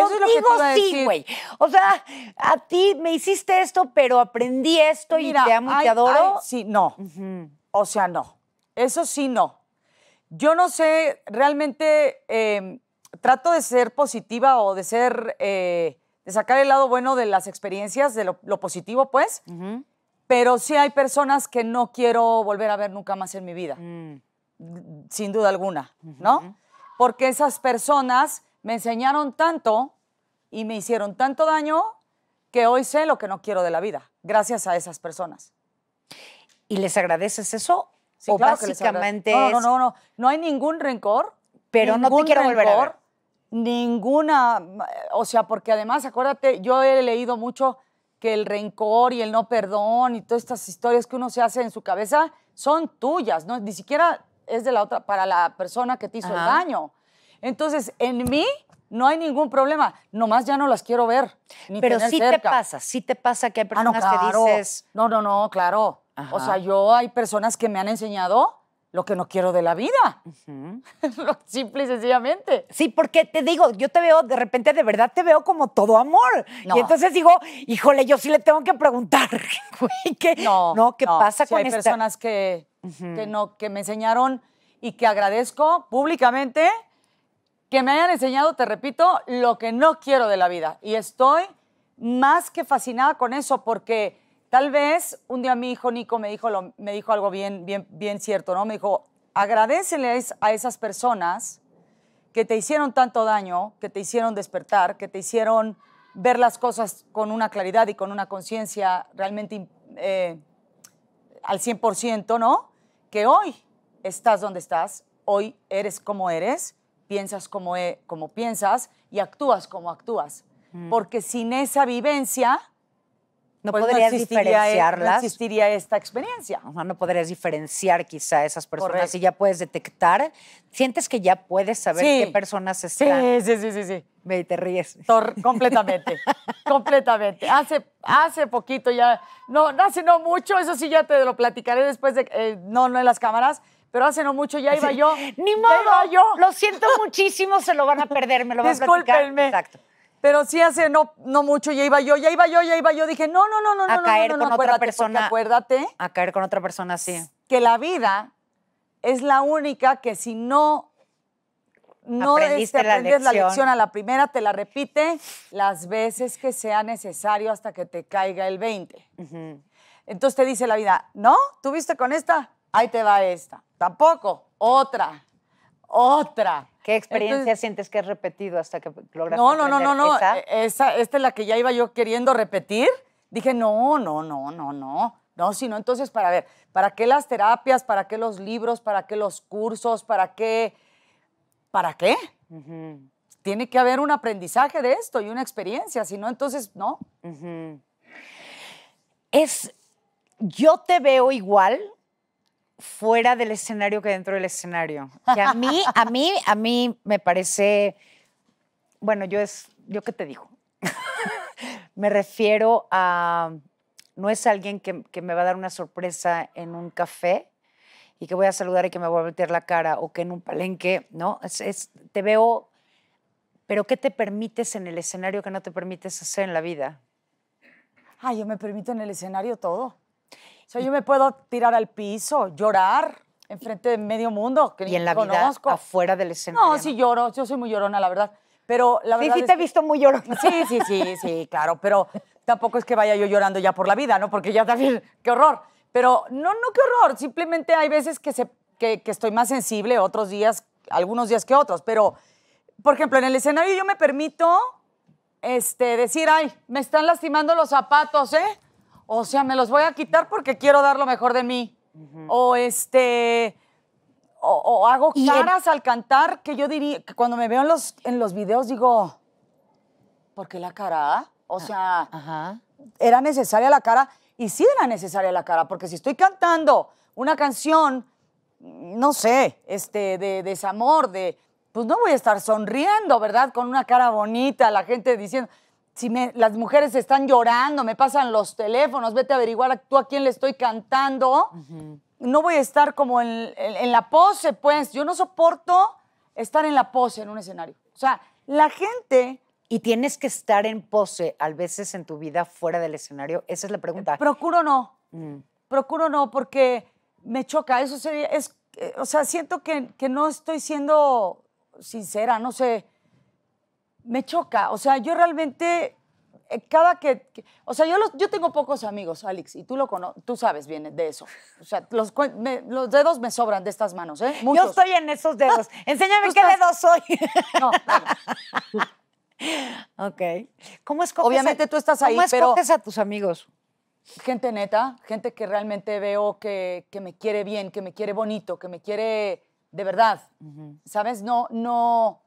Contigo sí, güey. O sea, a ti me hiciste esto, pero aprendí esto y te amo y te adoro. sí, no. O sea, no. Eso sí, no. Yo no sé, realmente em, trato de ser positiva o de ser, eh, de sacar el lado bueno de las experiencias, de lo, positivo, pues. Pero sí hay personas que no quiero volver a ver nunca más en mi vida, mm. sin duda alguna, ¿no? Porque esas personas me enseñaron tanto y me hicieron tanto daño que hoy sé lo que no quiero de la vida, gracias a esas personas. ¿Y les agradeces eso? básicamente no, no, no, no, hay ningún rencor. Pero no te quiero volver a ver. Ninguna, o sea, porque además, acuérdate, yo he leído mucho que el rencor y el no perdón y todas estas historias que uno se hace en su cabeza son tuyas, no ni siquiera es de la otra para la persona que te hizo el daño. Entonces, en mí no hay ningún problema, nomás ya no las quiero ver. Pero sí te pasa, sí te pasa que hay ah, personas no, que dices... No, no, no, claro. O sea, yo hay personas que me han enseñado lo que no quiero de la vida. (laughs) Simple y sencillamente. Sí, porque te digo, yo te veo, de repente de verdad te veo como todo amor. Y entonces digo, híjole, yo sí le tengo que preguntar, (laughs) ¿qué, no, ¿qué pasa con con hay personas que, que, que me enseñaron y que agradezco públicamente que me hayan enseñado, te repito, lo que no quiero de la vida. Y estoy más que fascinada con eso porque tal vez un día mi hijo Nico me dijo, me dijo algo bien, bien, cierto, ¿no? Me dijo, agradeceles a esas personas que te hicieron tanto daño, que te hicieron despertar, que te hicieron ver las cosas con una claridad y con una conciencia realmente eh, al 100%, ¿no? Que hoy estás donde estás, hoy eres como eres piensas como, e, como piensas y actúas como actúas. Mm. Porque sin esa vivencia, no pues, podrías e, no diferenciarlas. No existiría esta experiencia. no podrías diferenciar quizá a esas personas y ya puedes detectar. Sientes que ya puedes saber qué personas están. Sí, sí, sí, sí. Ve te ríes. completamente, (laughs) completamente. Hace, hace poquito ya, no, hace no mucho, eso sí ya te lo platicaré después de, eh, no, no en las cámaras, pero hace no mucho ya iba yo. Ni modo, yo. lo siento muchísimo, se lo van a perder, me lo van a platicar. Exacto. Pero sí hace no, no mucho, ya iba yo, ya iba yo, ya iba yo. Dije, no, no, no, no, a no, caer no, no, con acuérdate, otra persona, acuérdate. A caer con otra persona, sí. Que la vida es la única que si no, no Aprendiste aprendes la lección. la a la primera, te la repite las veces que sea necesario hasta que te caiga el 20. Entonces te dice la vida, ¿no? ¿Tuviste con esta? Ahí te va esta. Tampoco. Otra. Otra. ¿Qué experiencia sientes que has repetido hasta que lograste? No, no, no, no, no. E-, ¿Esa? esta es la que ya iba yo queriendo repetir. Dije, no, no, no, no, no. No, sino entonces para ver, ¿para qué las terapias? ¿Para qué los libros? ¿Para qué los cursos? ¿Para qué? ¿Para qué? Tiene que haber un aprendizaje de esto y una experiencia, si no, entonces no. Es, yo te veo igual fuera del escenario que dentro del escenario. a mí, a mí, a mí me parece, bueno, yo es, yo qué te digo. (laughs) me refiero a, no es alguien que, me va a dar una sorpresa en un café y que voy a saludar y que me voy a voltear la cara o que en un palenque, ¿no? es, te veo, pero ¿qué te permites en el escenario que no te permites hacer en la vida? Ah, yo me permito en el escenario todo. O sea, yo me puedo tirar al piso, llorar enfrente de medio mundo, que y en la conozco. vida afuera del escenario. No, sí lloro, yo soy muy llorona, la verdad. Pero la sí, sí te he visto muy llorona. Sí, sí, sí, sí, claro, pero tampoco es que vaya yo llorando ya por la vida, ¿no? Porque ya también, (laughs) qué horror. Pero no, no, qué horror, simplemente hay veces que, se, que, que estoy más sensible, otros días, algunos días que otros, pero, por ejemplo, en el escenario yo me permito este, decir, ay, me están lastimando los zapatos, ¿eh? O sea, me los voy a quitar porque quiero dar lo mejor de mí. O este. O, hago caras al cantar que yo diría. Que cuando me veo en los, en los videos digo. ¿Por qué la cara? O ah, sea. Era necesaria la cara. Y sí era necesaria la cara, porque si estoy cantando una canción, no sé, este, de desamor, de. Pues no voy a estar sonriendo, ¿verdad? Con una cara bonita, la gente diciendo si me, las mujeres están llorando, me pasan los teléfonos, vete a averiguar tú a quién le estoy cantando. No voy a estar como en, la pose, pues. Yo no soporto estar en la pose en un escenario. O sea, la gente... ¿Y tienes que estar en pose a veces en tu vida fuera del escenario? Esa es la pregunta. Procuro no. Mm. Procuro no, porque me choca. Eso sería, es, eh, o sea, siento que, que no estoy siendo sincera, no sé me choca. O sea, yo realmente, eh, cada que, o sea, yo, yo tengo pocos amigos, Alex, y tú lo tú sabes bien de eso. O sea, los, dedos me sobran de estas manos, ¿eh? Yo estoy en esos dedos. (laughs) Enséñame qué dedo soy. (laughs) no, ok. ¿Cómo escoges? Obviamente a, tú estás ahí, ¿cómo escoges a tus amigos? Gente neta, gente que realmente veo que, me quiere bien, que me quiere bonito, que me quiere de verdad. ¿Sabes? No, no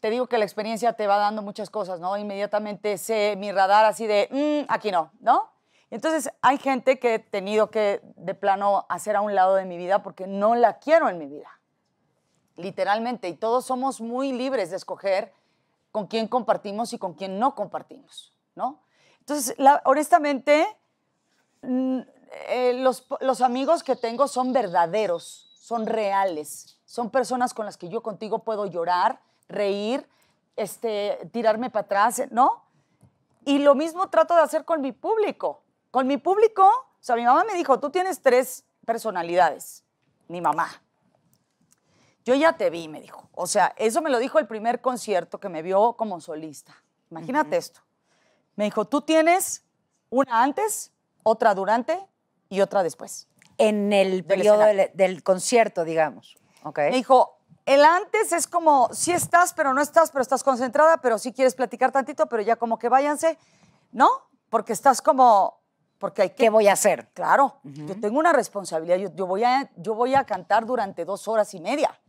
te digo que la experiencia te va dando muchas cosas, ¿no? Inmediatamente sé mi radar así de, mm, aquí no, ¿no? Entonces hay gente que he tenido que de plano hacer a un lado de mi vida porque no la quiero en mi vida, literalmente. Y todos somos muy libres de escoger con quién compartimos y con quién no compartimos, ¿no? Entonces, honestamente, mm, eh, los, los amigos que tengo son verdaderos, son reales, son personas con las que yo contigo puedo llorar, reír, este, tirarme para atrás, ¿no? Y lo mismo trato de hacer con mi público. Con mi público, o sea, mi mamá me dijo, tú tienes tres personalidades, mi mamá. Yo ya te vi, me dijo. O sea, eso me lo dijo el primer concierto que me vio como solista. Imagínate esto. Me dijo, tú tienes una antes, otra durante y otra después. En el periodo del, concierto, digamos. Me dijo, el antes es como, sí estás, pero no estás, pero estás concentrada, pero sí quieres platicar tantito, pero ya como que váyanse, ¿no? Porque estás como, porque hay que... ¿Qué voy a hacer? Claro, yo tengo una responsabilidad, yo, voy a, yo voy a cantar durante dos horas y media,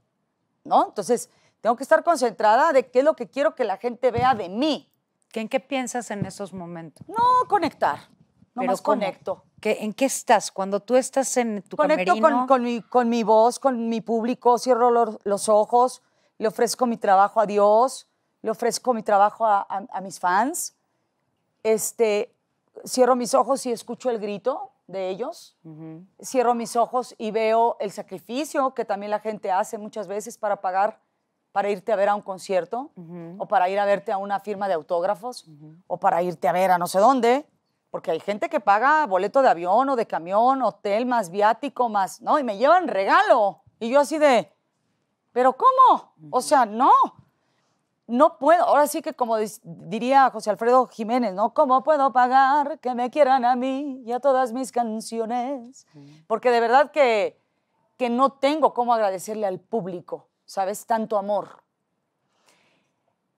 ¿no? Entonces, tengo que estar concentrada de qué es lo que quiero que la gente vea de mí. ¿En qué piensas en esos momentos? No, conectar. No más conecto. ¿En qué estás? Cuando tú estás en tu Conecto camerino... con, mi, voz, con mi público, cierro los ojos, le ofrezco mi trabajo a Dios, le ofrezco mi trabajo a, mis fans. Este, cierro mis ojos y escucho el grito de ellos. Cierro mis ojos y veo el sacrificio que también la gente hace muchas veces para pagar para irte a ver a un concierto o para ir a verte a una firma de autógrafos o para irte a ver a no sé dónde. Porque hay gente que paga boleto de avión o de camión, hotel, más viático, más, ¿no? Y me llevan regalo. Y yo así de, ¿pero cómo? O sea, no. No puedo, ahora sí que como diría José Alfredo Jiménez, ¿no? ¿Cómo puedo pagar que me quieran a mí y a todas mis canciones? Porque de verdad que, que no tengo cómo agradecerle al público, ¿sabes? Tanto amor.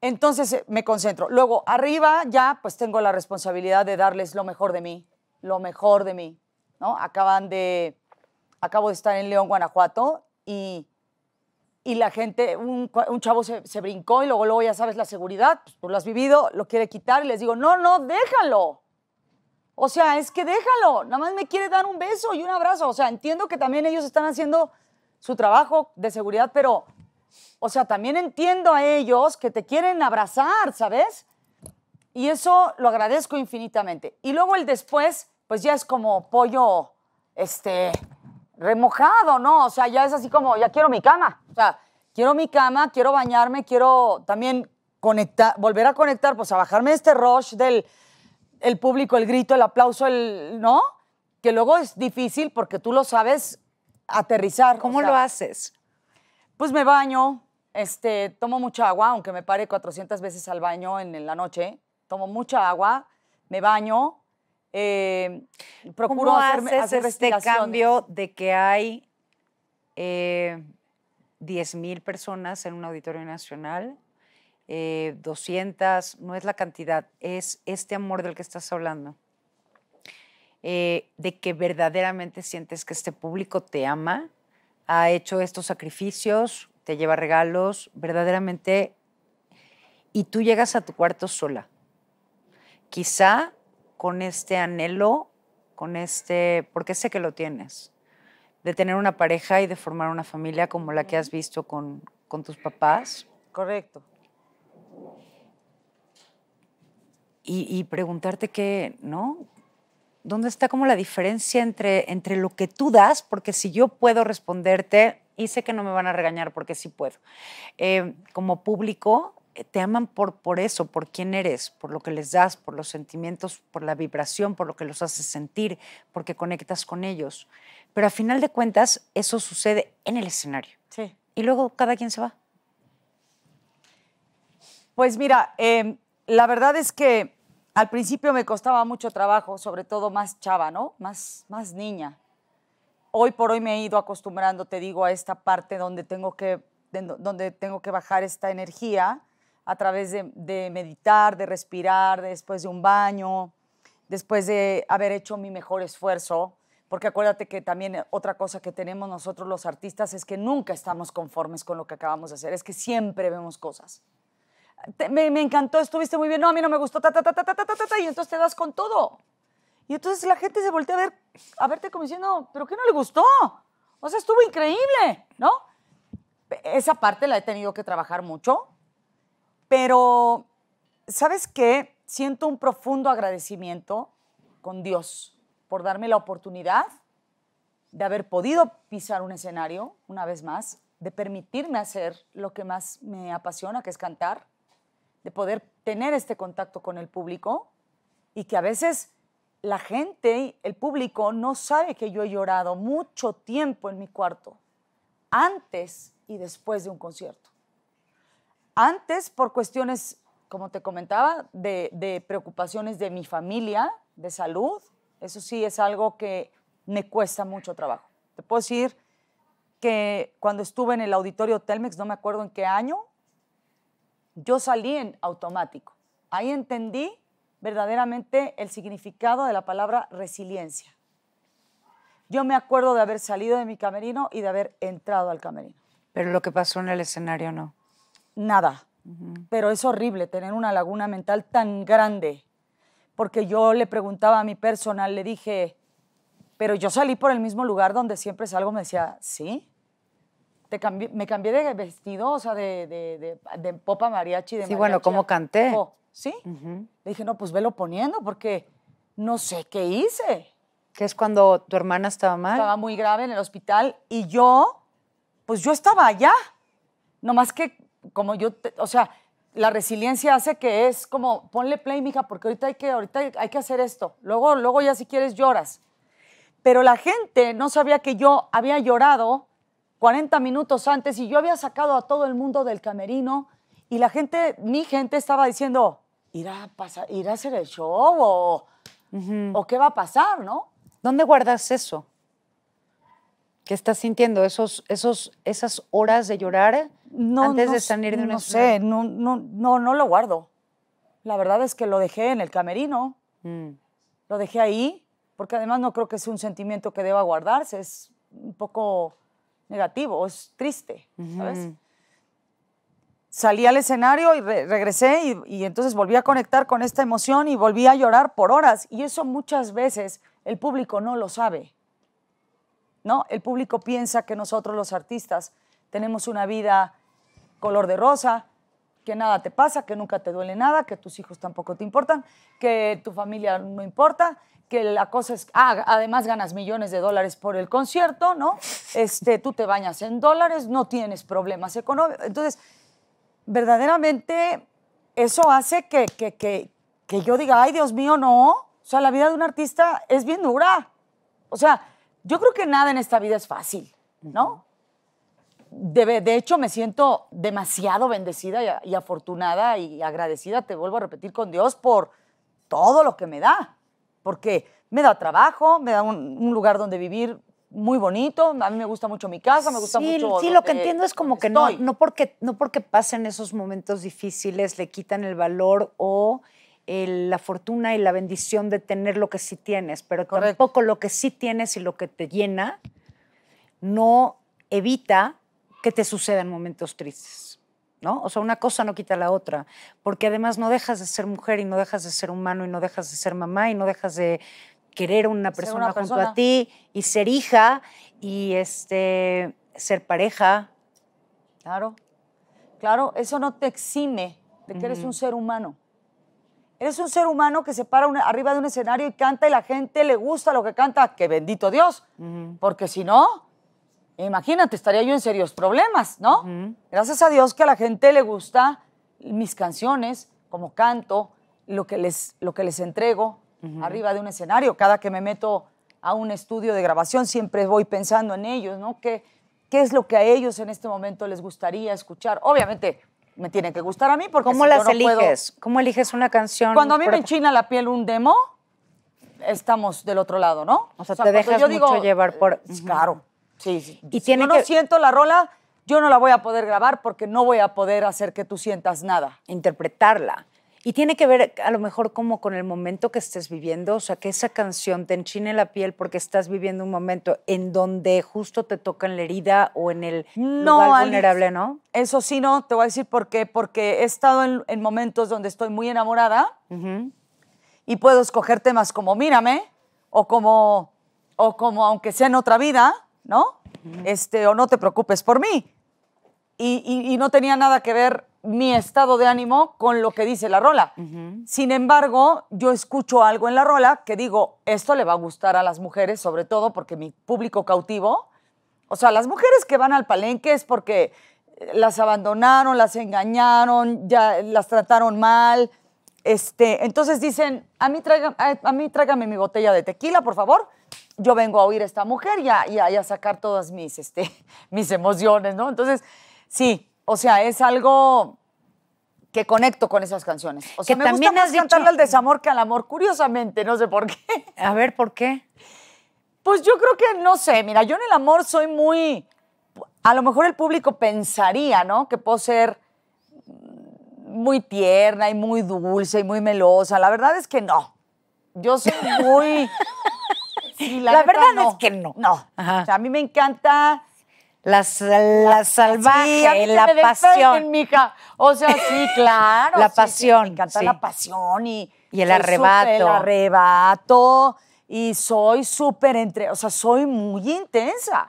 Entonces eh, me concentro. Luego, arriba ya pues tengo la responsabilidad de darles lo mejor de mí, lo mejor de mí, ¿no? Acaban de, acabo de estar en León, Guanajuato y, y la gente, un, chavo se, brincó y luego, luego ya sabes la seguridad, pues tú lo has vivido, lo quiere quitar y les digo, no, no, déjalo. O sea, es que déjalo, nada más me quiere dar un beso y un abrazo. O sea, entiendo que también ellos están haciendo su trabajo de seguridad, pero o sea, también entiendo a ellos que te quieren abrazar, ¿sabes? Y eso lo agradezco infinitamente. Y luego el después, pues ya es como pollo, este, remojado, ¿no? O sea, ya es así como, ya quiero mi cama. O sea, quiero mi cama, quiero bañarme, quiero también conectar, volver a conectar, pues a bajarme este rush del el público, el grito, el aplauso, el, ¿no? Que luego es difícil porque tú lo sabes aterrizar. ¿Cómo lo haces? Pues me baño, este, tomo mucha agua, aunque me pare 400 veces al baño en la noche. Tomo mucha agua, me baño, eh, procuro ¿Cómo haces hacer este cambio de que hay 10.000 eh, personas en un auditorio nacional, 200, eh, no es la cantidad, es este amor del que estás hablando, eh, de que verdaderamente sientes que este público te ama, ha hecho estos sacrificios, te lleva regalos, verdaderamente, y tú llegas a tu cuarto sola. Quizá con este anhelo, con este, porque sé que lo tienes, de tener una pareja y de formar una familia como la que has visto con, tus papás. Correcto. Y, y preguntarte qué, ¿no? ¿dónde está como la diferencia entre, entre lo que tú das? Porque si yo puedo responderte y sé que no me van a regañar porque sí puedo, eh, como público eh, te aman por, por eso, por quién eres, por lo que les das, por los sentimientos, por la vibración, por lo que los haces sentir, porque conectas con ellos. Pero a final de cuentas, eso sucede en el escenario. Sí. Y luego cada quien se va. Pues mira, eh, la verdad es que al principio me costaba mucho trabajo, sobre todo más chava, ¿no? Más, más niña. Hoy por hoy me he ido acostumbrando, te digo, a esta parte donde tengo que, donde tengo que bajar esta energía a través de meditar, de respirar, después de un baño, después de haber hecho mi mejor esfuerzo. Porque acuérdate que también otra cosa que tenemos nosotros los artistas es que nunca estamos conformes con lo que acabamos de hacer, es que siempre vemos cosas me, encantó, estuviste muy bien, no, a mí no me gustó, ta, ta, ta, ta, y entonces te das con todo. Y entonces la gente se voltea a, ver, a verte como diciendo, ¿pero qué no le gustó? O sea, estuvo increíble, ¿no? Esa parte la he tenido que trabajar mucho, pero ¿sabes qué? Siento un profundo agradecimiento con Dios por darme la oportunidad de haber podido pisar un escenario una vez más, de permitirme hacer lo que más me apasiona, que es cantar, de poder tener este contacto con el público y que a veces la gente, el público, no sabe que yo he llorado mucho tiempo en mi cuarto, antes y después de un concierto. Antes por cuestiones, como te comentaba, de, preocupaciones de mi familia, de salud. Eso sí es algo que me cuesta mucho trabajo. Te puedo decir que cuando estuve en el auditorio Telmex, no me acuerdo en qué año, yo salí en automático. Ahí entendí verdaderamente el significado de la palabra resiliencia. Yo me acuerdo de haber salido de mi camerino y de haber entrado al camerino. Pero lo que pasó en el escenario no. Nada. Pero es horrible tener una laguna mental tan grande. Porque yo le preguntaba a mi personal, le dije, pero yo salí por el mismo lugar donde siempre salgo, me decía, sí, me cambié de vestido, o sea, de, de, popa mariachi. De sí, bueno, ¿cómo canté. ¿Sí? Le dije, no, pues velo poniendo porque no sé qué hice. ¿Qué es cuando tu hermana estaba mal. Estaba muy grave en el hospital y yo, pues yo estaba allá. Nomás que, como yo, o sea, la resiliencia hace que es como, ponle play, mija, porque ahorita hay que, ahorita hay que hacer esto. Luego, luego ya si quieres lloras. Pero la gente no sabía que yo había llorado 40 minutos antes y yo había sacado a todo el mundo del camerino y la gente, mi gente estaba diciendo, ¿irá a, pasar, irá a hacer el show o, qué va a pasar, no? ¿Dónde guardas eso? ¿Qué estás sintiendo? ¿Esos, esos, ¿Esas horas de llorar no, antes de salir de una No sé, no, no, no, lo guardo. La verdad es que lo dejé en el camerino. Mm. Lo dejé ahí, porque además no creo que sea un sentimiento que deba guardarse. Es un poco negativo es triste, Salí al escenario y regresé y, y, entonces volví a conectar con esta emoción y volví a llorar por horas. Y eso muchas veces el público no lo sabe. ¿no? El público piensa que nosotros los artistas tenemos una vida color de rosa, que nada te pasa, que nunca te duele nada, que tus hijos tampoco te importan, que tu familia no importa, que la cosa es, ah, además ganas millones de dólares por el concierto, ¿no? Este, tú te bañas en dólares, no tienes problemas económicos. Entonces, verdaderamente, eso hace que, que, que, que yo diga, ay, Dios mío, no. O sea, la vida de un artista es bien dura. O sea, yo creo que nada en esta vida es fácil, ¿no? De, de hecho, me siento demasiado bendecida y afortunada y agradecida, te vuelvo a repetir, con Dios por todo lo que me da porque me da trabajo, me da un, lugar donde vivir, muy bonito, a mí me gusta mucho mi casa, me gusta sí, mucho. Sí, lo que entiendo es como que no, no, porque, no porque pasen esos momentos difíciles, le quitan el valor o eh, la fortuna y la bendición de tener lo que sí tienes, pero tampoco lo que sí tienes y lo que te llena no evita que te sucedan momentos tristes. O sea, una cosa no quita la otra, porque además no dejas de ser mujer y no dejas de ser humano y no dejas de ser mamá y no dejas de querer una persona, junto a ti y ser hija y este ser pareja. Claro. Claro, eso no te exime de que eres un ser humano. Eres un ser humano que se para arriba de un escenario y canta y la gente le gusta lo que canta, que bendito Dios, porque si no, Imagínate, estaría yo en serios problemas, ¿no? Gracias a Dios que a la gente le gusta mis canciones, como canto, lo que les, lo que les entrego arriba de un escenario. Cada que me meto a un estudio de grabación siempre voy pensando en ellos, ¿no? ¿Qué, qué es lo que a ellos en este momento les gustaría escuchar? Obviamente me tiene que gustar a mí porque ¿Cómo si las yo no eliges? ¿Cómo eliges una canción? Cuando a mí me enchina la piel un demo, estamos del otro lado, ¿no? O sea, te dejas mucho llevar por... Eh, claro y si tiene no, siento la rola, yo no la voy a poder grabar porque no voy a poder hacer que tú sientas nada. Interpretarla. Y tiene que ver a lo mejor como con el momento que estés viviendo, o sea, que esa canción te enchine la piel porque estás viviendo un momento en donde justo te toca en la herida o en el no, lugar vulnerable, ¿no? Eso sí, no, te voy a decir por qué, porque he estado en, momentos donde estoy muy enamorada y puedo escoger temas como Mírame o como, o como Aunque sea en otra vida, ¿no? Este, o no te preocupes por mí. Y, no tenía nada que ver mi estado de ánimo con lo que dice la rola. Sin embargo, yo escucho algo en la rola que digo, esto le va a gustar a las mujeres, sobre todo porque mi público cautivo, o sea, las mujeres que van al palenque es porque eh, las abandonaron, las engañaron, ya las trataron mal. Este, entonces dicen, a mí, tráiganme a, mí tráigame mi botella de tequila, por favor, yo vengo a oír a esta mujer y a, sacar todas mis, este, (laughs) mis emociones, ¿no? Entonces, sí, o sea, es algo que conecto con esas canciones. O sea, que me también gusta has cantarle al desamor que al amor, curiosamente, no sé por qué. (laughs) A ver, ¿por qué? Pues yo creo que, no sé, mira, yo en el amor soy muy, a lo mejor el público pensaría, ¿no? Que puedo ser muy tierna y muy dulce y muy melosa. La verdad es que no. Yo soy muy... (laughs) la, verdad no. es que no. No. a mí me encanta la, la salvaje, la pasión. Mija. O sea, sí, (laughs) claro. La pasión. me encanta la pasión y. el arrebato. el arrebato. Y soy súper entre. O sea, soy muy intensa.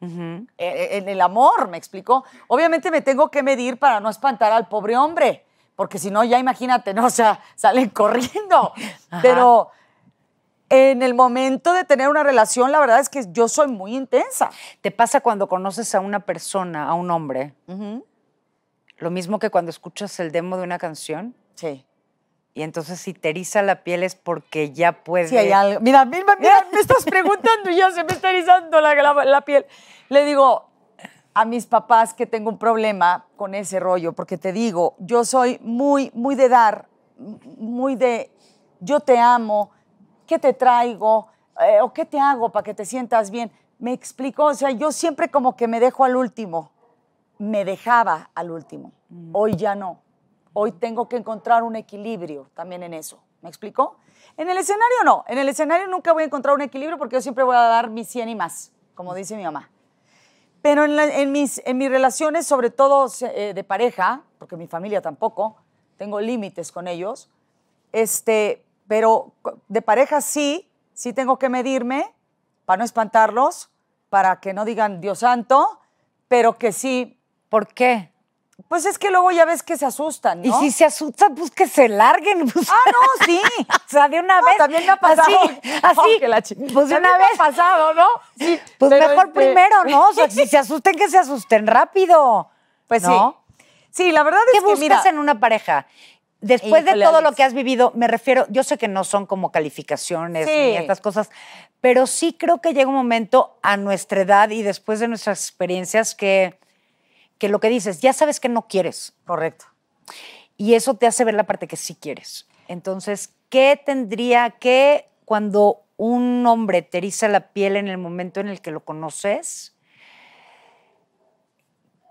E, e, en el amor, ¿me explico? Obviamente me tengo que medir para no espantar al pobre hombre, porque si no, ya imagínate, ¿no? O sea, salen corriendo. (laughs) Pero en el momento de tener una relación, la verdad es que yo soy muy intensa. ¿Te pasa cuando conoces a una persona, a un hombre? Lo mismo que cuando escuchas el demo de una canción. Sí. Y entonces si te eriza la piel es porque ya puedes... Sí, hay algo. Mira, mira, mira (laughs) me estás preguntando y ya se me está erizando la piel. Le digo, a mis papás que tengo un problema con ese rollo, porque te digo, yo soy muy, muy de dar, muy de yo te amo, ¿qué te traigo? Eh, ¿O qué te hago para que te sientas bien? Me explico, o sea, yo siempre como que me dejo al último, me dejaba al último, mm. hoy ya no, hoy mm. tengo que encontrar un equilibrio también en eso, ¿me explicó? En el escenario no, en el escenario nunca voy a encontrar un equilibrio porque yo siempre voy a dar mi 100 y más, como dice mi mamá. Pero en, mis, en mis relaciones, sobre todo eh, de pareja, porque mi familia tampoco, tengo límites con ellos, este, pero de pareja sí, sí tengo que medirme para no espantarlos, para que no digan Dios santo, pero que sí. ¿Por qué? Pues es que luego ya ves que se asustan, ¿no? Y si se asustan, pues que se larguen. Pues. Ah, no, sí. (laughs) o sea, de una vez. También me ha pasado. Así, pues de una vez. Me ha pasado, ¿no? Sí. Pues mejor este primero, ¿no? O sea, (laughs) si se asusten, que se asusten rápido. Pues ¿no? sí. Sí, la verdad es que que. ¿Qué buscas en una pareja? Después de todo lo que has vivido, me refiero, yo sé que no son como calificaciones y ni estas cosas, pero sí creo que llega un momento a nuestra edad y después de nuestras experiencias que, que lo que dices, ya sabes que no quieres. Correcto. Y eso te hace ver la parte que sí quieres. Entonces, ¿qué tendría que cuando un hombre te eriza la piel en el momento en el que lo conoces?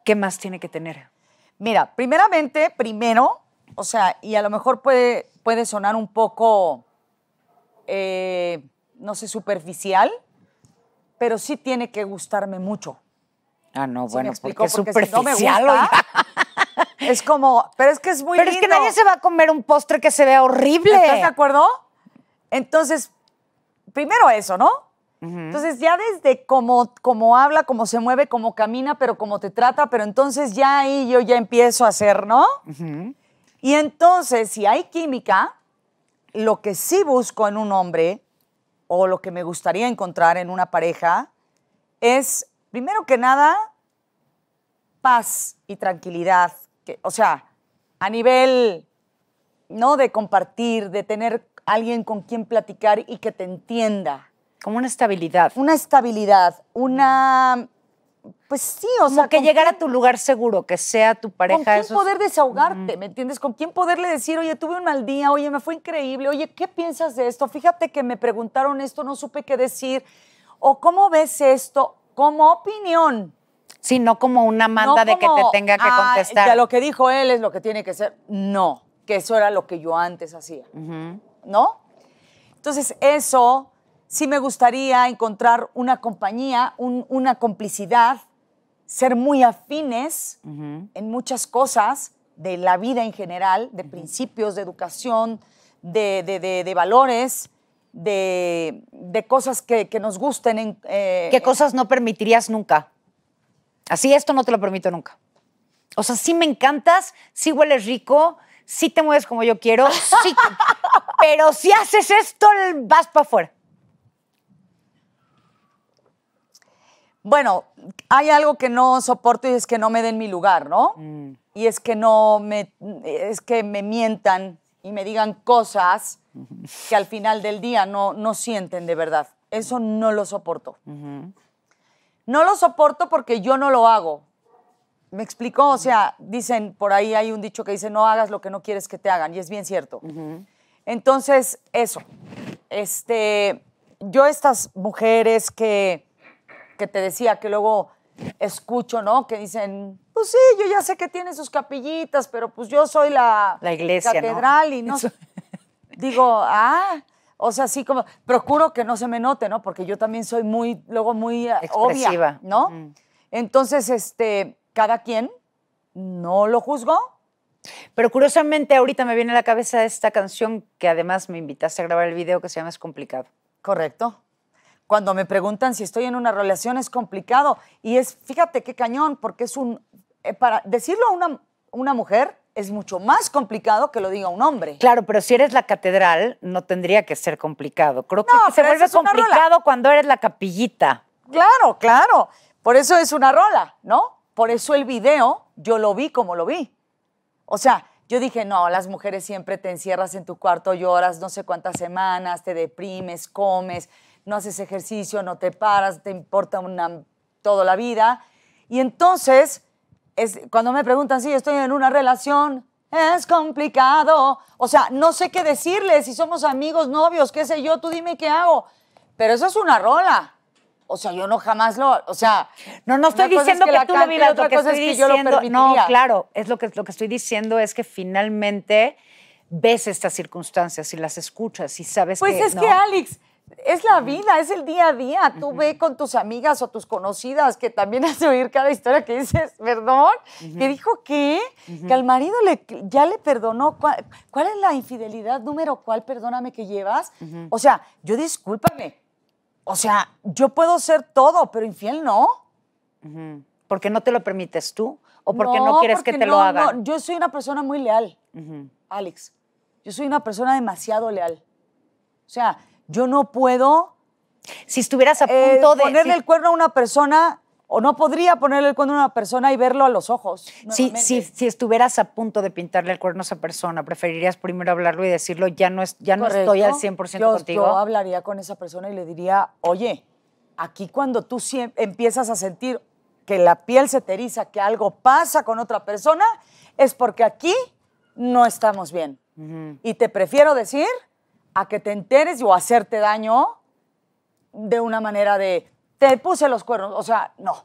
¿Qué más tiene que tener? Mira, primeramente, primero, o sea, y a lo mejor puede, puede sonar un poco, eh, no sé, superficial, pero sí tiene que gustarme mucho. Ah, no, bueno, porque, es superficial. no me gusta, (laughs) es como, pero es que es muy Pero es que nadie se va a comer un postre que se vea horrible. ¿Estás de acuerdo? Entonces, primero eso, ¿no? Entonces ya desde cómo, habla, cómo se mueve, cómo camina, pero cómo te trata, pero entonces ya ahí yo ya empiezo a hacer, ¿no? Ajá. Y entonces, si hay química, lo que sí busco en un hombre o lo que me gustaría encontrar en una pareja es, primero que nada, paz y tranquilidad. Que, o sea, a nivel, ¿no? De compartir, de tener alguien con quien platicar y que te entienda. Como una estabilidad. Una estabilidad, una pues sí, o sea. Como que llegar a tu lugar seguro, que sea tu pareja. Con quién poder desahogarte, ¿me entiendes? Con quién poderle decir, oye, tuve un mal día, oye, me fue increíble, oye, ¿qué piensas de esto? Fíjate que me preguntaron esto, no supe qué decir. O ¿cómo ves esto? Como opinión. Sí, no como una manda de que te tenga que contestar. Ah, lo que dijo él es lo que tiene que ser. No, que eso era lo que yo antes hacía. ¿No? Entonces, eso sí me gustaría encontrar una compañía, una complicidad, ser muy afines en muchas cosas de la vida en general, de principios, de educación, de, valores. De, cosas que, nos gusten. En, eh, ¿Qué cosas no permitirías nunca? Así, esto no te lo permito nunca. O sea, sí me encantas, sí hueles rico, sí te mueves como yo quiero, sí, (laughs) pero si haces esto, vas para afuera. bueno, hay algo que no soporto y es que no me den mi lugar, ¿no? Mm. Y es que no me, es que me mientan y me digan cosas que al final del día no, no sienten de verdad. Eso no lo soporto. No lo soporto porque yo no lo hago. ¿Me explico? O sea, dicen, por ahí hay un dicho que dice, no hagas lo que no quieres que te hagan, y es bien cierto. Entonces, eso. Este, yo estas mujeres que que te decía que luego escucho, ¿no? Que dicen, pues sí, yo ya sé que tiene sus capillitas, pero pues yo soy la, la iglesia, catedral y no. (laughs) Digo, ah, o sea, sí como, procuro que no se me note, ¿no? Porque yo también soy muy, luego muy eh, obvia, ¿no? Entonces, este, cada quien, no lo juzgo. Pero curiosamente ahorita me viene a la cabeza esta canción que además me invitaste a grabar el video que se llama Es complicado. Correcto. Cuando me preguntan si estoy en una relación es complicado y es, fíjate qué cañón, porque es un, eh, para decirlo a una, una mujer es mucho más complicado que lo diga un hombre. Claro, pero si eres la catedral no tendría que ser complicado. Creo que se vuelve complicado cuando eres la capillita. Claro, claro. Por eso es una rola, ¿no? Por eso el video yo lo vi como lo vi. O sea, yo dije, no, las mujeres siempre te encierras en tu cuarto, lloras no sé cuántas semanas, te deprimes, comes, no haces ejercicio, no te paras, te importa una, toda la vida. Y entonces, cuando me preguntan si estoy en una relación, es complicado. O sea, no sé qué decirle, si somos amigos, novios, qué sé yo, tú dime qué hago. Pero eso es una rola. O sea, yo no jamás lo, o sea, no no estoy diciendo que, tú lo vivas, lo que estoy es que diciendo, no, claro, es lo que estoy diciendo es que finalmente ves estas circunstancias y las escuchas y sabes pues que Pues es que Alex, es la vida, es el día a día. Tú ve con tus amigas o tus conocidas que también (laughs) hace oír cada historia que dices, perdón, que dijo que, que al marido ya le perdonó. ¿Cuál, es la infidelidad número cuál, perdóname, que llevas? O sea, yo discúlpame. O sea, yo puedo ser todo, pero infiel no. Porque no te lo permites tú o porque no, no quieres que te lo haga. Yo soy una persona muy leal, Alex. Yo soy una persona demasiado leal. O sea, yo no puedo... Si estuvieras a eh, punto de... Ponerle el cuerno a una persona o no podría ponerle el cuerno a una persona y verlo a los ojos. si estuvieras a punto de pintarle el cuerno a esa persona, preferirías primero hablarlo y decirlo, ya no, es, ya no estoy al 100% contigo. Yo hablaría con esa persona y le diría, oye, aquí cuando tú empiezas a sentir que la piel se te que algo pasa con otra persona, es porque aquí no estamos bien. Y te prefiero decir a que te enteres o hacerte daño de una manera de te puse los cuernos. O sea, no.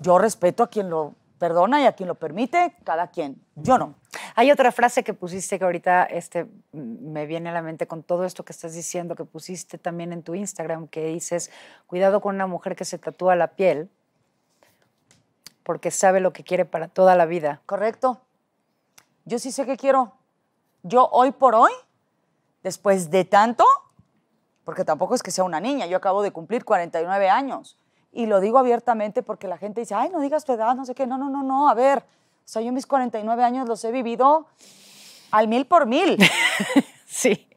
Yo respeto a quien lo perdona y a quien lo permite, cada quien. Yo no. Hay otra frase que pusiste que ahorita este, me viene a la mente con todo esto que estás diciendo, que pusiste también en tu Instagram, que dices, cuidado con una mujer que se tatúa la piel porque sabe lo que quiere para toda la vida. Correcto. Yo sí sé qué quiero. Yo hoy por hoy después de tanto, porque tampoco es que sea una niña, yo acabo de cumplir 49 años. Y lo digo abiertamente porque la gente dice, ay, no digas tu edad, no sé qué, no, no, no, no, a ver, o sea, yo mis 49 años los he vivido al mil por mil. (laughs) sí,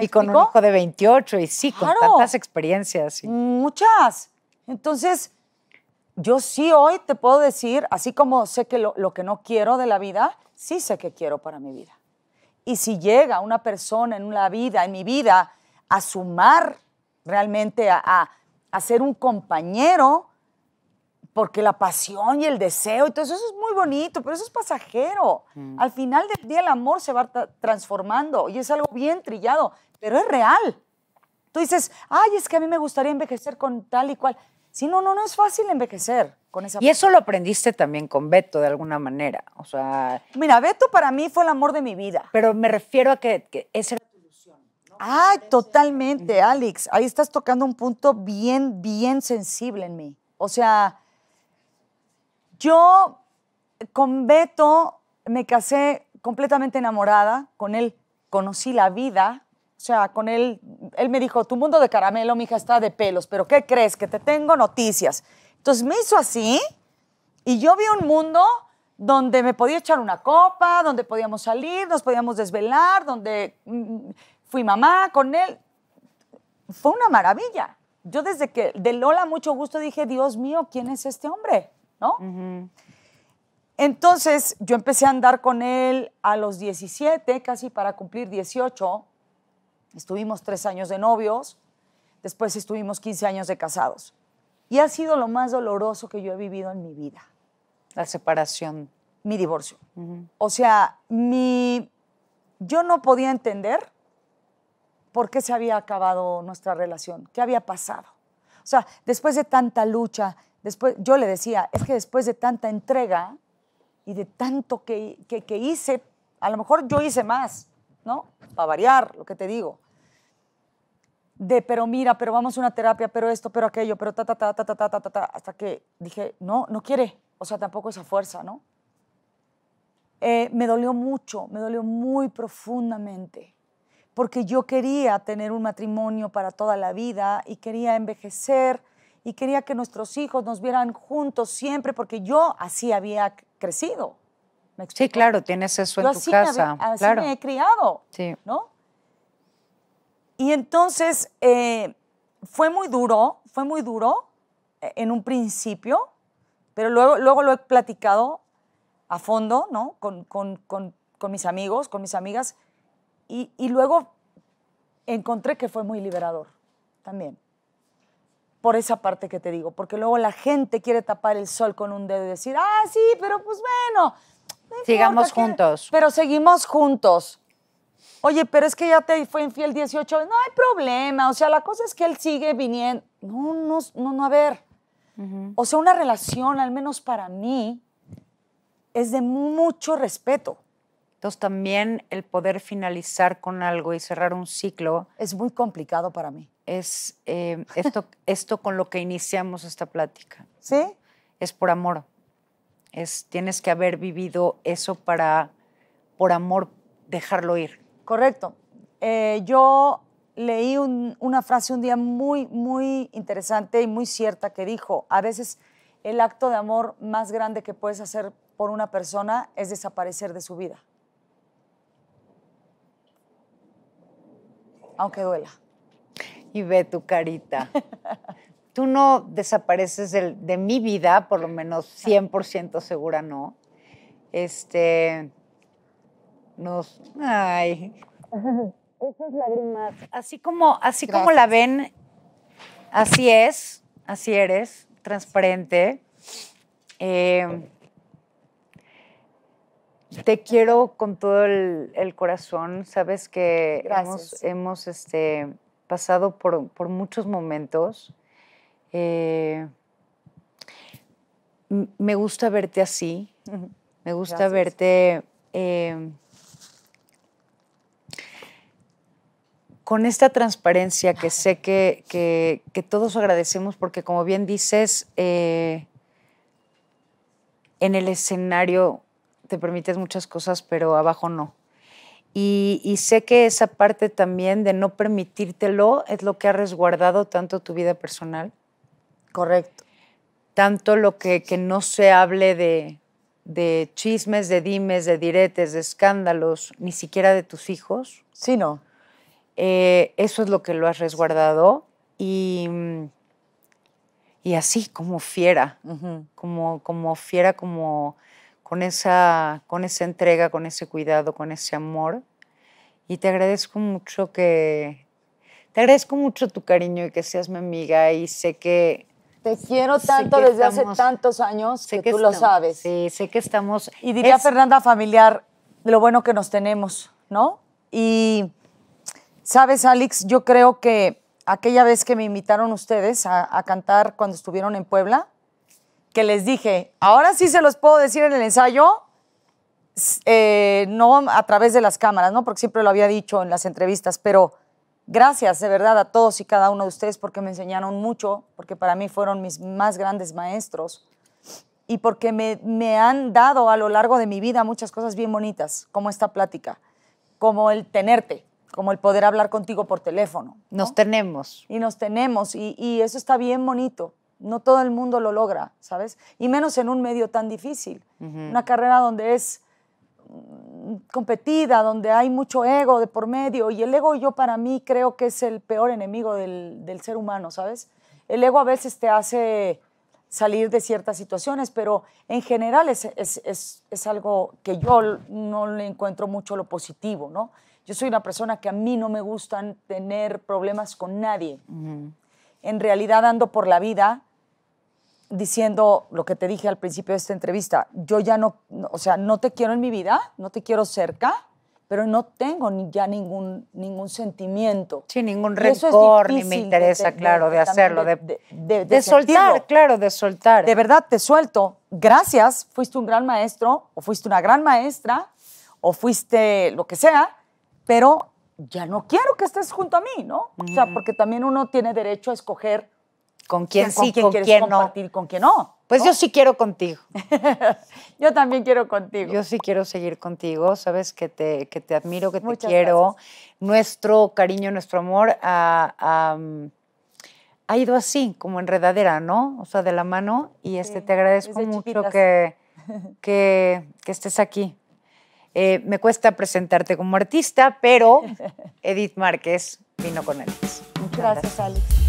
y con un hijo de 28 y sí, con tantas experiencias. Muchas. Entonces, yo sí hoy te puedo decir, así como sé que lo que no quiero de la vida, sí sé que quiero para mi vida. Y si llega una persona en una vida, en mi vida, a sumar realmente, a, ser un compañero, porque la pasión y el deseo, todo eso es muy bonito, pero eso es pasajero. Mm. Al final del día el amor se va transformando y es algo bien trillado, pero es real. Tú dices, ay, es que a mí me gustaría envejecer con tal y cual. Sí, no, no, no es fácil envejecer con esa. Y eso lo aprendiste también con Beto de alguna manera, o sea. Mira, Beto para mí fue el amor de mi vida. Pero me refiero a que, esa era tu ilusión. ¿no? Ah, totalmente, Alex. Ahí estás tocando un punto bien, bien sensible en mí. O sea, yo con Beto me casé completamente enamorada con él, conocí la vida, o sea, con él, él me dijo, tu mundo de caramelo, hija está de pelos, pero ¿qué crees? Que te tengo noticias. Entonces me hizo así y yo vi un mundo donde me podía echar una copa, donde podíamos salir, nos podíamos desvelar, donde mm, fui mamá con él. Fue una maravilla. Yo desde que de Lola mucho gusto dije, Dios mío, ¿quién es este hombre? ¿No? Entonces yo empecé a andar con él a los 17, casi para cumplir 18 Estuvimos tres años de novios, después estuvimos 15 años de casados. Y ha sido lo más doloroso que yo he vivido en mi vida. La separación. Mi divorcio. O sea, mi... yo no podía entender por qué se había acabado nuestra relación, qué había pasado. O sea, después de tanta lucha, después, yo le decía, es que después de tanta entrega y de tanto que, que hice, a lo mejor yo hice más, ¿no? Para variar, lo que te digo. De, pero mira, pero vamos a una terapia, pero esto, pero aquello, pero ta, ta, ta, ta, ta, ta, ta, hasta que dije, no, no quiere. O sea, tampoco esa fuerza, ¿no? Eh, me dolió mucho, me dolió muy profundamente, porque yo quería tener un matrimonio para toda la vida y quería envejecer y quería que nuestros hijos nos vieran juntos siempre, porque yo así había crecido sí, claro, tienes eso en tu casa. así me he criado, ¿no? Y entonces eh, fue muy duro, fue muy duro eh, en un principio, pero luego, luego lo he platicado a fondo, ¿no? Con, con, con, con mis amigos, con mis amigas, y, y luego encontré que fue muy liberador también por esa parte que te digo, porque luego la gente quiere tapar el sol con un dedo y decir, ah, sí, pero pues bueno, Sigamos juntos. Pero seguimos juntos. Oye, pero es que ya te fue infiel 18, no hay problema. O sea, la cosa es que él sigue viniendo. No, no, no, a ver. O sea, una relación, al menos para mí, es de mucho respeto. Entonces también el poder finalizar con algo y cerrar un ciclo. Es muy complicado para mí. Es eh, esto, esto con lo que iniciamos esta plática. (laughs) ¿Sí? Es por amor tienes que haber vivido eso para, por amor, dejarlo ir. Correcto. Eh, yo leí una frase un día muy, muy interesante y muy cierta que dijo, a veces el acto de amor más grande que puedes hacer por una persona es desaparecer de su vida. Aunque duela. Y ve tu carita. (laughs) tú no desapareces de, mi vida, por lo menos 100% segura no. Este, nos, ay. Esas lágrimas. Así como, así como la ven, así es, así eres, transparente. Eh, te quiero con todo el, corazón. Sabes que hemos, este, pasado por muchos momentos eh, me gusta verte así, me gusta verte em, con esta transparencia que sé que, todos agradecemos porque como bien dices, eh, en el escenario te permites muchas cosas, pero abajo no. y, sé que esa parte también de no permitírtelo es lo que ha resguardado tanto tu vida personal Correcto. Tanto lo que, no se hable de, chismes, de dimes, de diretes, de escándalos, ni siquiera de tus hijos. Sí, no. Eh, eso es lo que lo has resguardado y, y así, como fiera, como, como fiera, como con esa, con esa entrega, con ese cuidado, con ese amor. Y te agradezco mucho que... Te agradezco mucho tu cariño y que seas mi amiga y sé que te quiero tanto desde hace tantos años que, tú lo sabes. Sí, sé que estamos. Y diría Fernanda familiar, lo bueno que nos tenemos, ¿no? Y sabes, Alex, yo creo que aquella vez que me invitaron ustedes a, cantar cuando estuvieron en Puebla, que les dije, ahora sí se los puedo decir en el ensayo, eh, no a través de las cámaras, ¿no? Porque siempre lo había dicho en las entrevistas, pero Gracias de verdad a todos y cada uno de ustedes porque me enseñaron mucho, porque para mí fueron mis más grandes maestros y porque me, han dado a lo largo de mi vida muchas cosas bien bonitas, como esta plática, como el tenerte, como el poder hablar contigo por teléfono. Nos tenemos. Y nos tenemos, y, eso está bien bonito. No todo el mundo lo logra, ¿sabes? Y menos en un medio tan difícil. Una carrera donde es competida, donde hay mucho ego de por medio. Y el ego yo para mí creo que es el peor enemigo del, ser humano, ¿sabes? El ego a veces te hace salir de ciertas situaciones, pero en general es, algo que yo no le encuentro mucho lo positivo, ¿no? Yo soy una persona que a mí no me gustan tener problemas con nadie. En realidad ando por la vida diciendo lo que te dije al principio de esta entrevista, yo ya no, o sea, no te quiero en mi vida, no te quiero cerca, pero no tengo ya ningún, ningún sentimiento. Sí, ningún rencor, ni me interesa, claro, de, hacerlo, de, de soltar, claro, de soltar. De verdad, te suelto. Gracias, fuiste un gran maestro, o fuiste una gran maestra, o fuiste lo que sea, pero ya no quiero que estés junto a mí, ¿no? O sea, porque también uno tiene derecho a escoger con quién sí, con, quién, compartir, no. con quién no. Pues yo sí quiero contigo. (laughs) yo también quiero contigo. Yo sí quiero seguir contigo, sabes que te, que te admiro, que te quiero. Nuestro cariño, nuestro amor ah, ha ido así, como enredadera, ¿no? O sea, de la mano. Y este, te agradezco mucho (laughs) que, que, estés aquí. Eh, me cuesta presentarte como artista, pero (laughs) Edith Márquez vino con él. Muchas gracias. Alex.